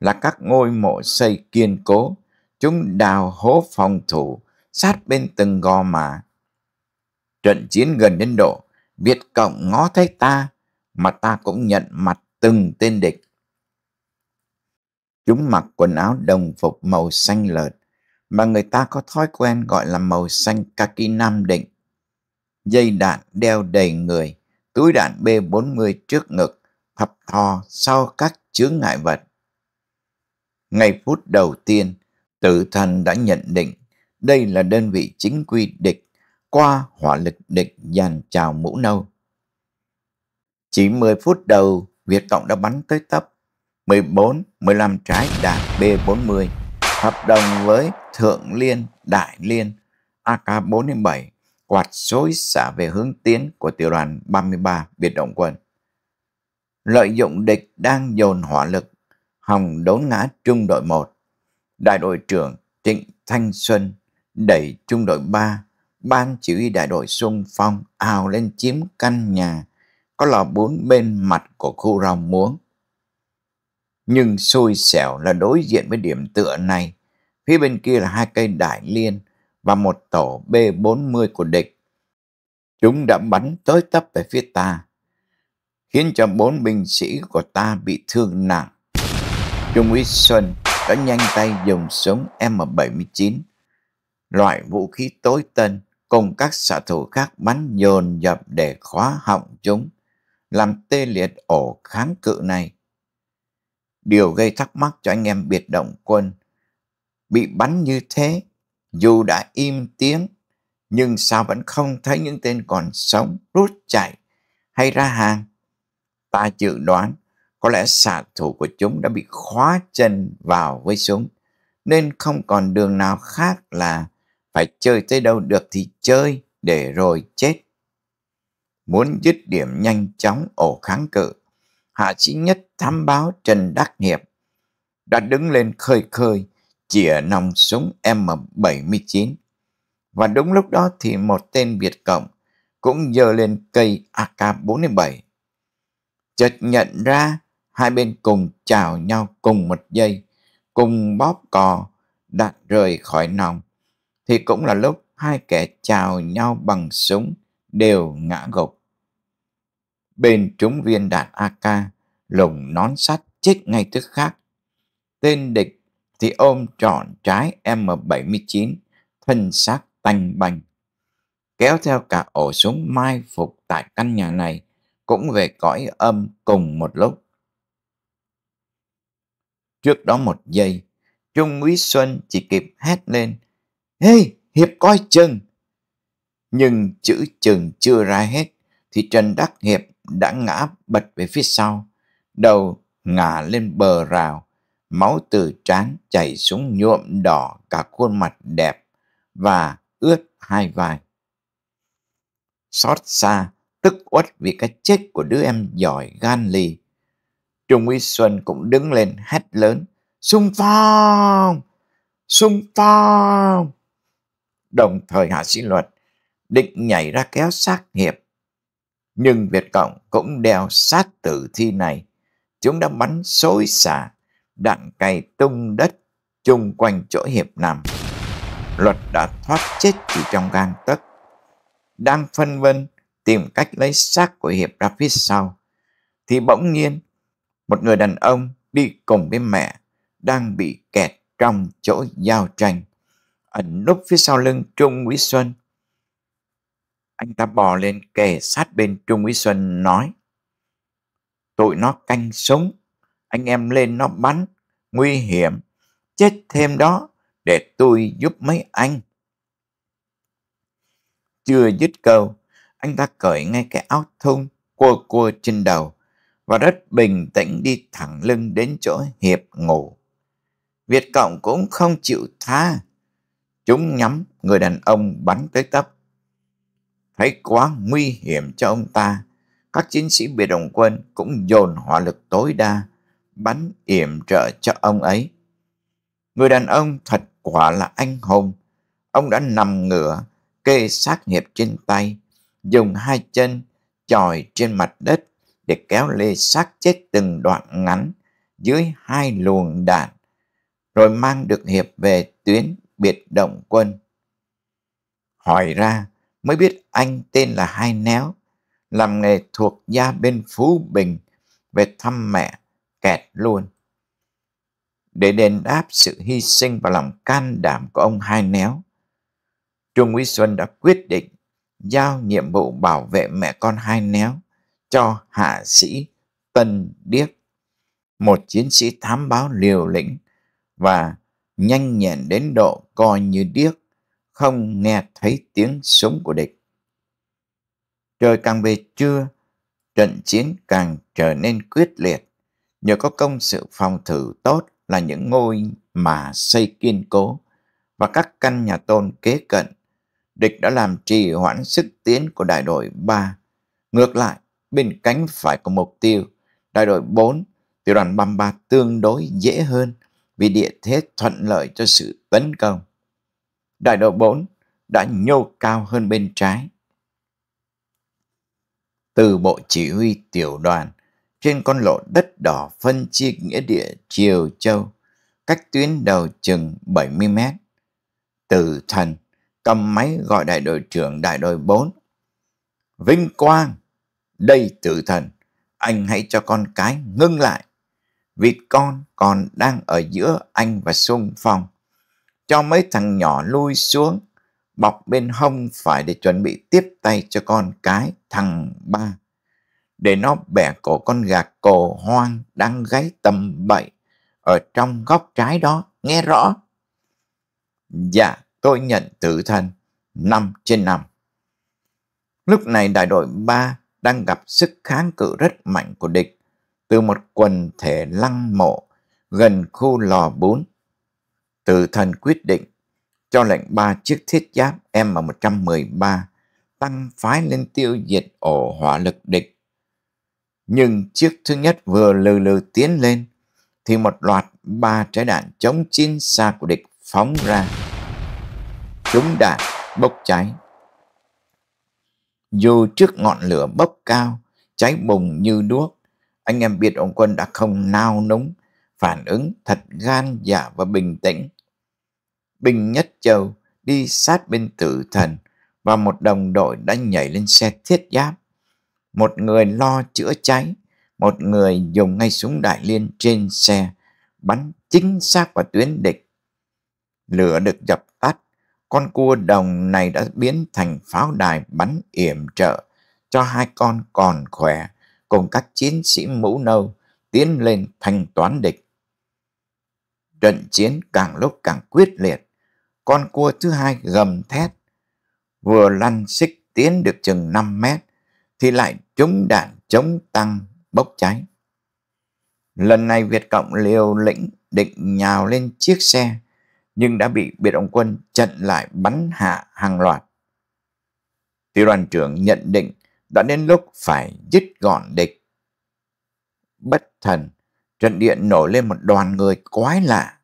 là các ngôi mộ xây kiên cố chúng đào hố phòng thủ sát bên từng gò mà trận chiến gần đến độ Việt Cộng ngó thấy ta mà ta cũng nhận mặt từng tên địch Chúng mặc quần áo đồng phục màu xanh lợt mà người ta có thói quen gọi là màu xanh kaki Nam Định. Dây đạn đeo đầy người, túi đạn B40 trước ngực, thập thò sau các chướng ngại vật. Ngay phút đầu tiên, tử thần đã nhận định đây là đơn vị chính quy địch qua hỏa lực địch dàn chào mũ nâu. Chỉ 10 phút đầu, Việt Cộng đã bắn tới tấp 14, 15 trái đạn B40, hợp đồng với Thượng Liên, Đại Liên, AK-47 quạt xối xả về hướng tiến của tiểu đoàn 33 biệt động quân. Lợi dụng địch đang dồn hỏa lực, Hồng đốn ngã trung đội 1. Đại đội trưởng Trịnh Thanh Xuân đẩy trung đội 3, ban chỉ huy đại đội xung phong ào lên chiếm căn nhà có lò bún bên mặt của khu rau muống nhưng xui xẻo là đối diện với điểm tựa này, phía bên kia là hai cây đại liên và một tổ B-40 của địch. Chúng đã bắn tới tấp về phía ta, khiến cho bốn binh sĩ của ta bị thương nặng. Trung úy Xuân đã nhanh tay dùng súng M79, loại vũ khí tối tân cùng các xạ thủ khác bắn dồn dập để khóa họng chúng, làm tê liệt ổ kháng cự này điều gây thắc mắc cho anh em biệt động quân. Bị bắn như thế, dù đã im tiếng, nhưng sao vẫn không thấy những tên còn sống rút chạy hay ra hàng? Ta dự đoán có lẽ xạ thủ của chúng đã bị khóa chân vào với súng, nên không còn đường nào khác là phải chơi tới đâu được thì chơi để rồi chết. Muốn dứt điểm nhanh chóng ổ kháng cự, hạ sĩ nhất thám báo Trần Đắc Hiệp đã đứng lên khơi khơi chĩa nòng súng M79. Và đúng lúc đó thì một tên Việt Cộng cũng giơ lên cây AK-47. Chợt nhận ra hai bên cùng chào nhau cùng một giây, cùng bóp cò, đặt rời khỏi nòng. Thì cũng là lúc hai kẻ chào nhau bằng súng đều ngã gục. Bên trúng viên đạn AK lùng nón sắt chết ngay tức khắc. Tên địch thì ôm trọn trái M79, thân xác tanh bành. Kéo theo cả ổ súng mai phục tại căn nhà này, cũng về cõi âm cùng một lúc. Trước đó một giây, Trung úy Xuân chỉ kịp hét lên, Hê, hey, Hiệp coi chừng! Nhưng chữ chừng chưa ra hết, thì Trần Đắc Hiệp đã ngã bật về phía sau đầu ngả lên bờ rào, máu từ trán chảy xuống nhuộm đỏ cả khuôn mặt đẹp và ướt hai vai. Xót xa, tức uất vì cái chết của đứa em giỏi gan lì. Trung úy Xuân cũng đứng lên hét lớn, xung phong, xung phong. Đồng thời hạ sĩ luật định nhảy ra kéo xác hiệp. Nhưng Việt Cộng cũng đeo sát tử thi này chúng đã bắn xối xả, đạn cày tung đất chung quanh chỗ hiệp nằm. Luật đã thoát chết chỉ trong gang tấc. Đang phân vân tìm cách lấy xác của hiệp ra phía sau, thì bỗng nhiên một người đàn ông đi cùng với mẹ đang bị kẹt trong chỗ giao tranh ẩn núp phía sau lưng Trung Quý Xuân. Anh ta bò lên kề sát bên Trung Quý Xuân nói tụi nó canh súng anh em lên nó bắn nguy hiểm chết thêm đó để tôi giúp mấy anh chưa dứt câu anh ta cởi ngay cái áo thun cua cua trên đầu và rất bình tĩnh đi thẳng lưng đến chỗ hiệp ngủ việt cộng cũng không chịu tha chúng nhắm người đàn ông bắn tới tấp thấy quá nguy hiểm cho ông ta các chiến sĩ biệt động quân cũng dồn hỏa lực tối đa, bắn yểm trợ cho ông ấy. Người đàn ông thật quả là anh hùng. Ông đã nằm ngửa, kê sát hiệp trên tay, dùng hai chân chòi trên mặt đất để kéo lê xác chết từng đoạn ngắn dưới hai luồng đạn, rồi mang được hiệp về tuyến biệt động quân. Hỏi ra mới biết anh tên là Hai Néo, làm nghề thuộc gia bên Phú Bình về thăm mẹ kẹt luôn. Để đền đáp sự hy sinh và lòng can đảm của ông Hai Néo, Trung úy Xuân đã quyết định giao nhiệm vụ bảo vệ mẹ con Hai Néo cho hạ sĩ Tân Điếc, một chiến sĩ thám báo liều lĩnh và nhanh nhẹn đến độ coi như điếc, không nghe thấy tiếng súng của địch. Trời càng về trưa, trận chiến càng trở nên quyết liệt. Nhờ có công sự phòng thủ tốt là những ngôi mà xây kiên cố và các căn nhà tôn kế cận, địch đã làm trì hoãn sức tiến của đại đội 3. Ngược lại, bên cánh phải của mục tiêu, đại đội 4, tiểu đoàn 33 tương đối dễ hơn vì địa thế thuận lợi cho sự tấn công. Đại đội 4 đã nhô cao hơn bên trái, từ Bộ Chỉ huy Tiểu đoàn trên con lộ đất đỏ phân chia nghĩa địa Triều Châu, cách tuyến đầu chừng 70 mét. Từ thần cầm máy gọi đại đội trưởng đại đội 4. Vinh Quang, đây tử thần, anh hãy cho con cái ngưng lại. Vì con còn đang ở giữa anh và xung phong. Cho mấy thằng nhỏ lui xuống bọc bên hông phải để chuẩn bị tiếp tay cho con cái thằng ba. Để nó bẻ cổ con gà cổ hoang đang gáy tầm bậy ở trong góc trái đó, nghe rõ. Dạ, tôi nhận tử thần, năm trên năm Lúc này đại đội ba đang gặp sức kháng cự rất mạnh của địch từ một quần thể lăng mộ gần khu lò bún. Tử thần quyết định cho lệnh ba chiếc thiết giáp M113 tăng phái lên tiêu diệt ổ hỏa lực địch. Nhưng chiếc thứ nhất vừa lừ lừ tiến lên thì một loạt ba trái đạn chống chín xa của địch phóng ra. Chúng đạn bốc cháy. Dù trước ngọn lửa bốc cao, cháy bùng như đuốc, anh em biệt ông quân đã không nao núng, phản ứng thật gan dạ và bình tĩnh Bình Nhất Châu đi sát bên tử thần và một đồng đội đã nhảy lên xe thiết giáp. Một người lo chữa cháy, một người dùng ngay súng đại liên trên xe, bắn chính xác vào tuyến địch. Lửa được dập tắt, con cua đồng này đã biến thành pháo đài bắn yểm trợ cho hai con còn khỏe cùng các chiến sĩ mũ nâu tiến lên thanh toán địch. Trận chiến càng lúc càng quyết liệt, con cua thứ hai gầm thét. Vừa lăn xích tiến được chừng 5 mét thì lại trúng đạn chống tăng bốc cháy. Lần này Việt Cộng liều lĩnh định nhào lên chiếc xe nhưng đã bị biệt động quân chặn lại bắn hạ hàng loạt. Tiểu đoàn trưởng nhận định đã đến lúc phải dứt gọn địch. Bất thần, trận điện nổi lên một đoàn người quái lạ.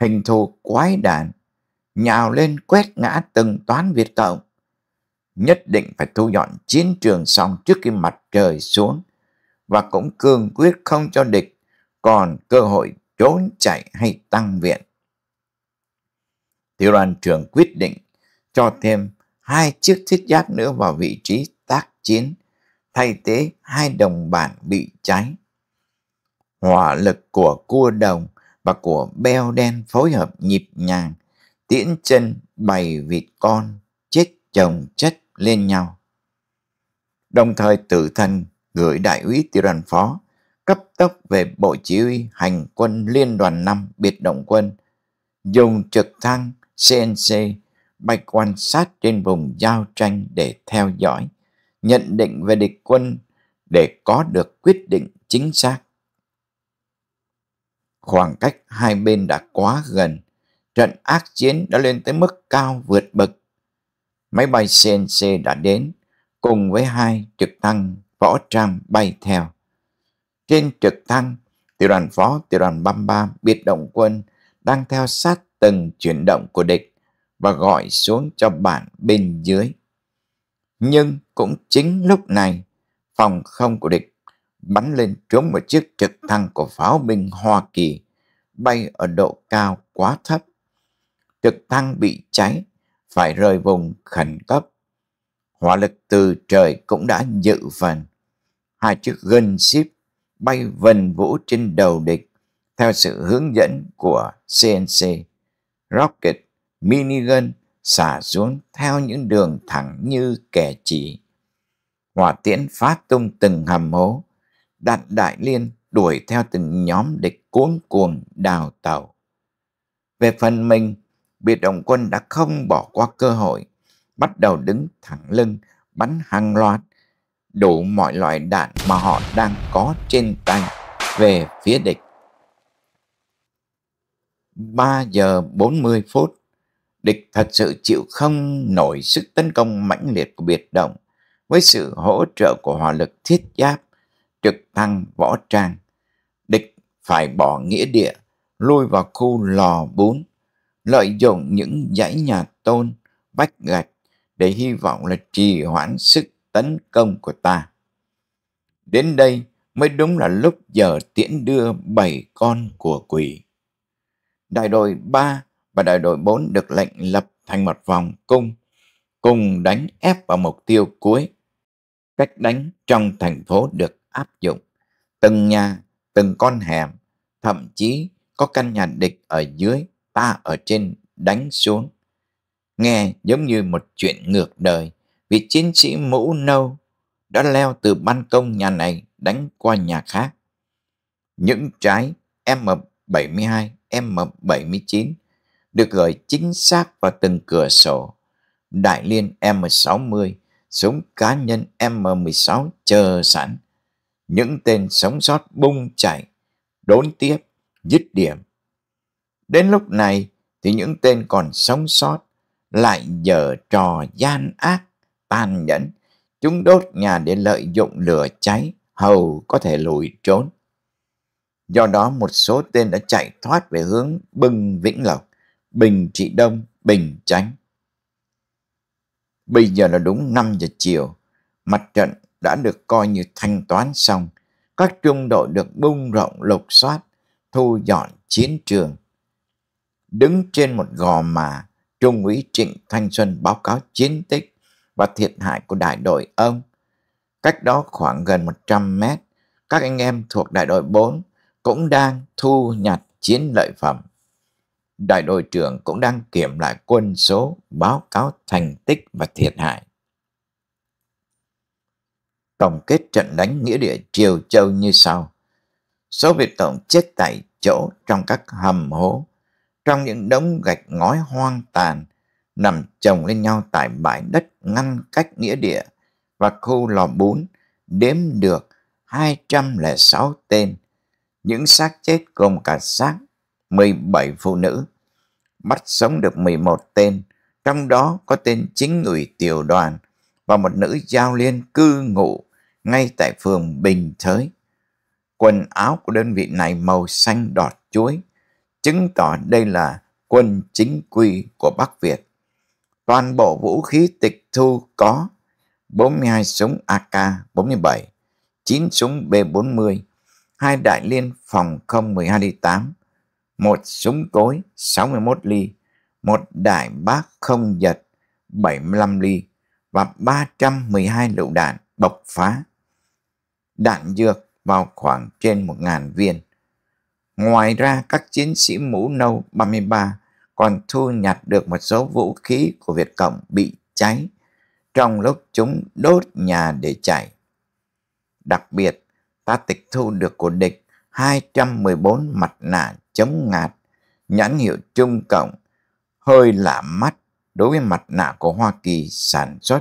Hình thù quái đản nhào lên quét ngã từng toán Việt Cộng. Nhất định phải thu dọn chiến trường xong trước khi mặt trời xuống và cũng cương quyết không cho địch còn cơ hội trốn chạy hay tăng viện. Tiểu đoàn trưởng quyết định cho thêm hai chiếc thiết giáp nữa vào vị trí tác chiến, thay thế hai đồng bản bị cháy. Hỏa lực của cua đồng và của beo đen phối hợp nhịp nhàng tiễn chân bày vịt con chết chồng chất lên nhau. Đồng thời tử thần gửi đại úy Tiran Phó cấp tốc về Bộ Chỉ huy Hành quân Liên đoàn 5 biệt động quân, dùng trực thăng CNC bay quan sát trên vùng giao tranh để theo dõi, nhận định về địch quân để có được quyết định chính xác. Khoảng cách hai bên đã quá gần, trận ác chiến đã lên tới mức cao vượt bậc. Máy bay CNC đã đến, cùng với hai trực thăng võ trang bay theo. Trên trực thăng, tiểu đoàn phó tiểu đoàn 33 biệt động quân đang theo sát từng chuyển động của địch và gọi xuống cho bản bên dưới. Nhưng cũng chính lúc này, phòng không của địch bắn lên trúng một chiếc trực thăng của pháo binh Hoa Kỳ bay ở độ cao quá thấp trực thăng bị cháy, phải rời vùng khẩn cấp. Hỏa lực từ trời cũng đã dự phần. Hai chiếc gân ship bay vần vũ trên đầu địch theo sự hướng dẫn của CNC. Rocket, minigun xả xuống theo những đường thẳng như kẻ chỉ. Hỏa tiễn phá tung từng hầm hố, đạn đại liên đuổi theo từng nhóm địch cuống cuồng đào tàu. Về phần mình, biệt động quân đã không bỏ qua cơ hội, bắt đầu đứng thẳng lưng, bắn hàng loạt, đủ mọi loại đạn mà họ đang có trên tay về phía địch. 3 giờ 40 phút, địch thật sự chịu không nổi sức tấn công mãnh liệt của biệt động với sự hỗ trợ của hỏa lực thiết giáp, trực thăng võ trang. Địch phải bỏ nghĩa địa, lui vào khu lò bún lợi dụng những dãy nhà tôn, vách gạch để hy vọng là trì hoãn sức tấn công của ta. Đến đây mới đúng là lúc giờ tiễn đưa bảy con của quỷ. Đại đội 3 và đại đội 4 được lệnh lập thành một vòng cung, cùng đánh ép vào mục tiêu cuối. Cách đánh trong thành phố được áp dụng. Từng nhà, từng con hẻm, thậm chí có căn nhà địch ở dưới ta ở trên đánh xuống. Nghe giống như một chuyện ngược đời, vì chiến sĩ mũ nâu đã leo từ ban công nhà này đánh qua nhà khác. Những trái M72, M79 được gửi chính xác vào từng cửa sổ. Đại liên M60, súng cá nhân M16 chờ sẵn. Những tên sống sót bung chạy, đốn tiếp, dứt điểm Đến lúc này thì những tên còn sống sót lại giờ trò gian ác, tàn nhẫn. Chúng đốt nhà để lợi dụng lửa cháy, hầu có thể lùi trốn. Do đó một số tên đã chạy thoát về hướng Bưng Vĩnh Lộc, Bình Trị Đông, Bình Chánh. Bây giờ là đúng 5 giờ chiều, mặt trận đã được coi như thanh toán xong. Các trung đội được bung rộng lục soát, thu dọn chiến trường đứng trên một gò mà Trung úy Trịnh Thanh Xuân báo cáo chiến tích và thiệt hại của đại đội ông. Cách đó khoảng gần 100 mét, các anh em thuộc đại đội 4 cũng đang thu nhặt chiến lợi phẩm. Đại đội trưởng cũng đang kiểm lại quân số, báo cáo thành tích và thiệt hại. Tổng kết trận đánh nghĩa địa Triều Châu như sau. Số Việt tổng chết tại chỗ trong các hầm hố, trong những đống gạch ngói hoang tàn nằm chồng lên nhau tại bãi đất ngăn cách nghĩa địa và khu lò bún đếm được 206 tên. Những xác chết gồm cả xác 17 phụ nữ. Bắt sống được 11 tên, trong đó có tên chính ủy tiểu đoàn và một nữ giao liên cư ngụ ngay tại phường Bình Thới. Quần áo của đơn vị này màu xanh đọt chuối, chứng tỏ đây là quân chính quy của Bắc Việt. Toàn bộ vũ khí tịch thu có 42 súng AK-47, 9 súng B-40, 2 đại liên phòng không 12 ly 8, 1 súng cối 61 ly, 1 đại bác không giật 75 ly và 312 lựu đạn bộc phá. Đạn dược vào khoảng trên 1.000 viên. Ngoài ra, các chiến sĩ mũ nâu 33 còn thu nhặt được một số vũ khí của Việt Cộng bị cháy trong lúc chúng đốt nhà để chạy. Đặc biệt, ta tịch thu được của địch 214 mặt nạ chống ngạt, nhãn hiệu Trung Cộng, hơi lạ mắt đối với mặt nạ của Hoa Kỳ sản xuất.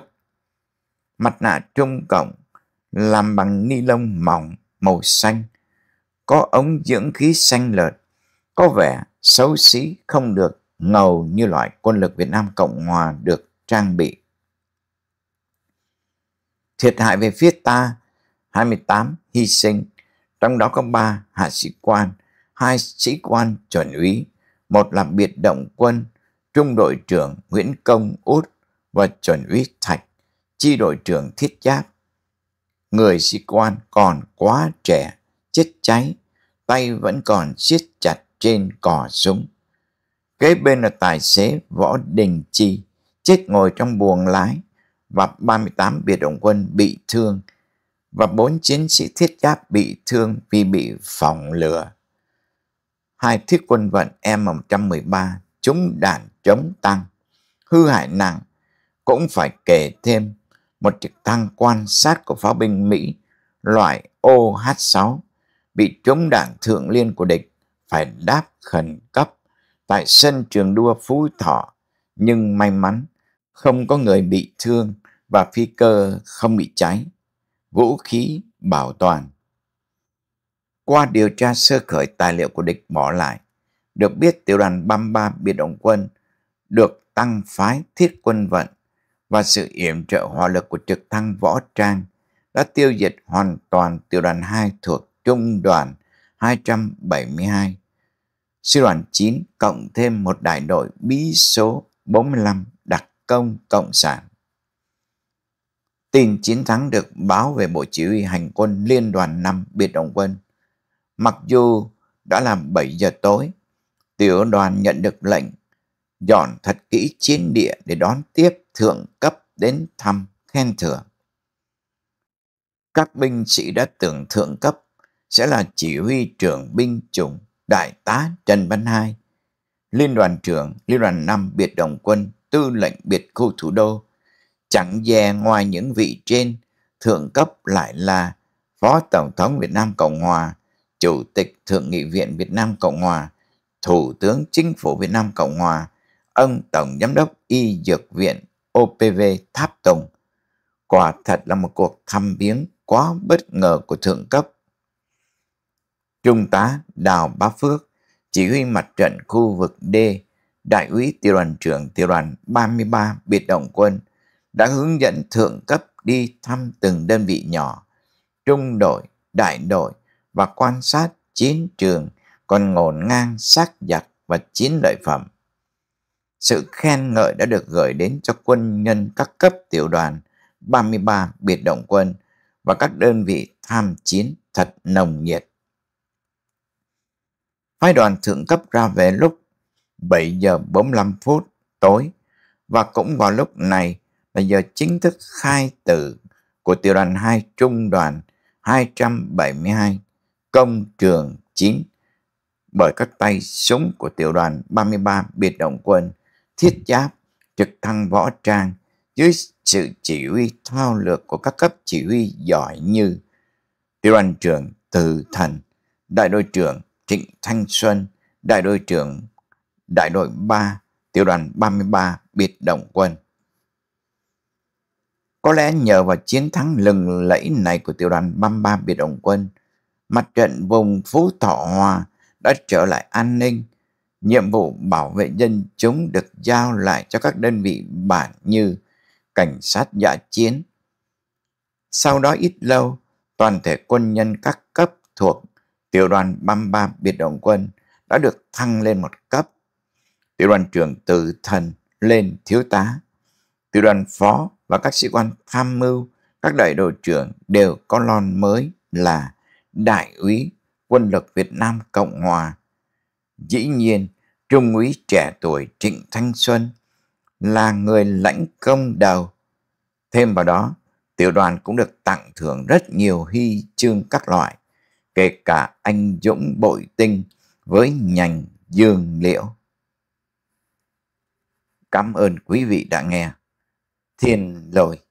Mặt nạ Trung Cộng làm bằng ni lông mỏng màu xanh có ống dưỡng khí xanh lợt, có vẻ xấu xí không được ngầu như loại quân lực Việt Nam Cộng Hòa được trang bị. Thiệt hại về phía ta, 28 hy sinh, trong đó có 3 hạ sĩ quan, 2 sĩ quan chuẩn úy, một là biệt động quân, trung đội trưởng Nguyễn Công Út và chuẩn úy Thạch, chi đội trưởng Thiết Giáp. Người sĩ quan còn quá trẻ chết cháy, tay vẫn còn siết chặt trên cò súng. Kế bên là tài xế Võ Đình Chi, chết ngồi trong buồng lái và 38 biệt động quân bị thương và bốn chiến sĩ thiết giáp bị thương vì bị phòng lửa. Hai thiết quân vận M113 chúng đạn chống tăng, hư hại nặng, cũng phải kể thêm một trực thăng quan sát của pháo binh Mỹ loại OH-6 bị chống đảng thượng liên của địch phải đáp khẩn cấp tại sân trường đua Phú Thọ, nhưng may mắn không có người bị thương và phi cơ không bị cháy, vũ khí bảo toàn. Qua điều tra sơ khởi tài liệu của địch bỏ lại, được biết tiểu đoàn 33 biệt động quân được tăng phái thiết quân vận và sự yểm trợ hỏa lực của trực thăng võ trang đã tiêu diệt hoàn toàn tiểu đoàn 2 thuộc Trung đoàn 272, sư đoàn 9 cộng thêm một đại đội bí số 45 đặc công Cộng sản. Tin chiến thắng được báo về Bộ Chỉ huy Hành quân Liên đoàn 5 Biệt động quân. Mặc dù đã là 7 giờ tối, tiểu đoàn nhận được lệnh dọn thật kỹ chiến địa để đón tiếp thượng cấp đến thăm khen thưởng. Các binh sĩ đã tưởng thượng cấp sẽ là chỉ huy trưởng binh chủng Đại tá Trần Văn Hai, Liên đoàn trưởng Liên đoàn 5 biệt động quân tư lệnh biệt khu thủ đô. Chẳng dè ngoài những vị trên, thượng cấp lại là Phó Tổng thống Việt Nam Cộng Hòa, Chủ tịch Thượng nghị viện Việt Nam Cộng Hòa, Thủ tướng Chính phủ Việt Nam Cộng Hòa, ông Tổng Giám đốc Y Dược Viện OPV Tháp Tùng. Quả thật là một cuộc thăm viếng quá bất ngờ của thượng cấp Trung tá Đào Bá Phước, chỉ huy mặt trận khu vực D, Đại úy tiểu đoàn trưởng tiểu đoàn 33 biệt động quân đã hướng dẫn thượng cấp đi thăm từng đơn vị nhỏ, trung đội, đại đội và quan sát chiến trường còn ngổn ngang sát giặc và chiến lợi phẩm. Sự khen ngợi đã được gửi đến cho quân nhân các cấp tiểu đoàn 33 biệt động quân và các đơn vị tham chiến thật nồng nhiệt. Phái đoàn thượng cấp ra về lúc 7 giờ 45 phút tối và cũng vào lúc này là giờ chính thức khai tử của tiểu đoàn 2 trung đoàn 272 công trường 9 bởi các tay súng của tiểu đoàn 33 biệt động quân thiết giáp trực thăng võ trang dưới sự chỉ huy thao lược của các cấp chỉ huy giỏi như tiểu đoàn trưởng Từ Thần, đại đội trưởng Trịnh Thanh Xuân, đại đội trưởng đại đội 3, tiểu đoàn 33 biệt động quân. Có lẽ nhờ vào chiến thắng lừng lẫy này của tiểu đoàn 33 biệt động quân, mặt trận vùng Phú Thọ Hòa đã trở lại an ninh, nhiệm vụ bảo vệ dân chúng được giao lại cho các đơn vị bản như cảnh sát dạ chiến. Sau đó ít lâu, toàn thể quân nhân các cấp thuộc tiểu đoàn 33 biệt động quân đã được thăng lên một cấp. Tiểu đoàn trưởng từ thần lên thiếu tá. Tiểu đoàn phó và các sĩ quan tham mưu, các đại đội trưởng đều có lon mới là Đại úy Quân lực Việt Nam Cộng Hòa. Dĩ nhiên, Trung úy trẻ tuổi Trịnh Thanh Xuân là người lãnh công đầu. Thêm vào đó, tiểu đoàn cũng được tặng thưởng rất nhiều huy chương các loại kể cả anh Dũng Bội Tinh với nhành dương liễu. Cảm ơn quý vị đã nghe. Thiên Lồi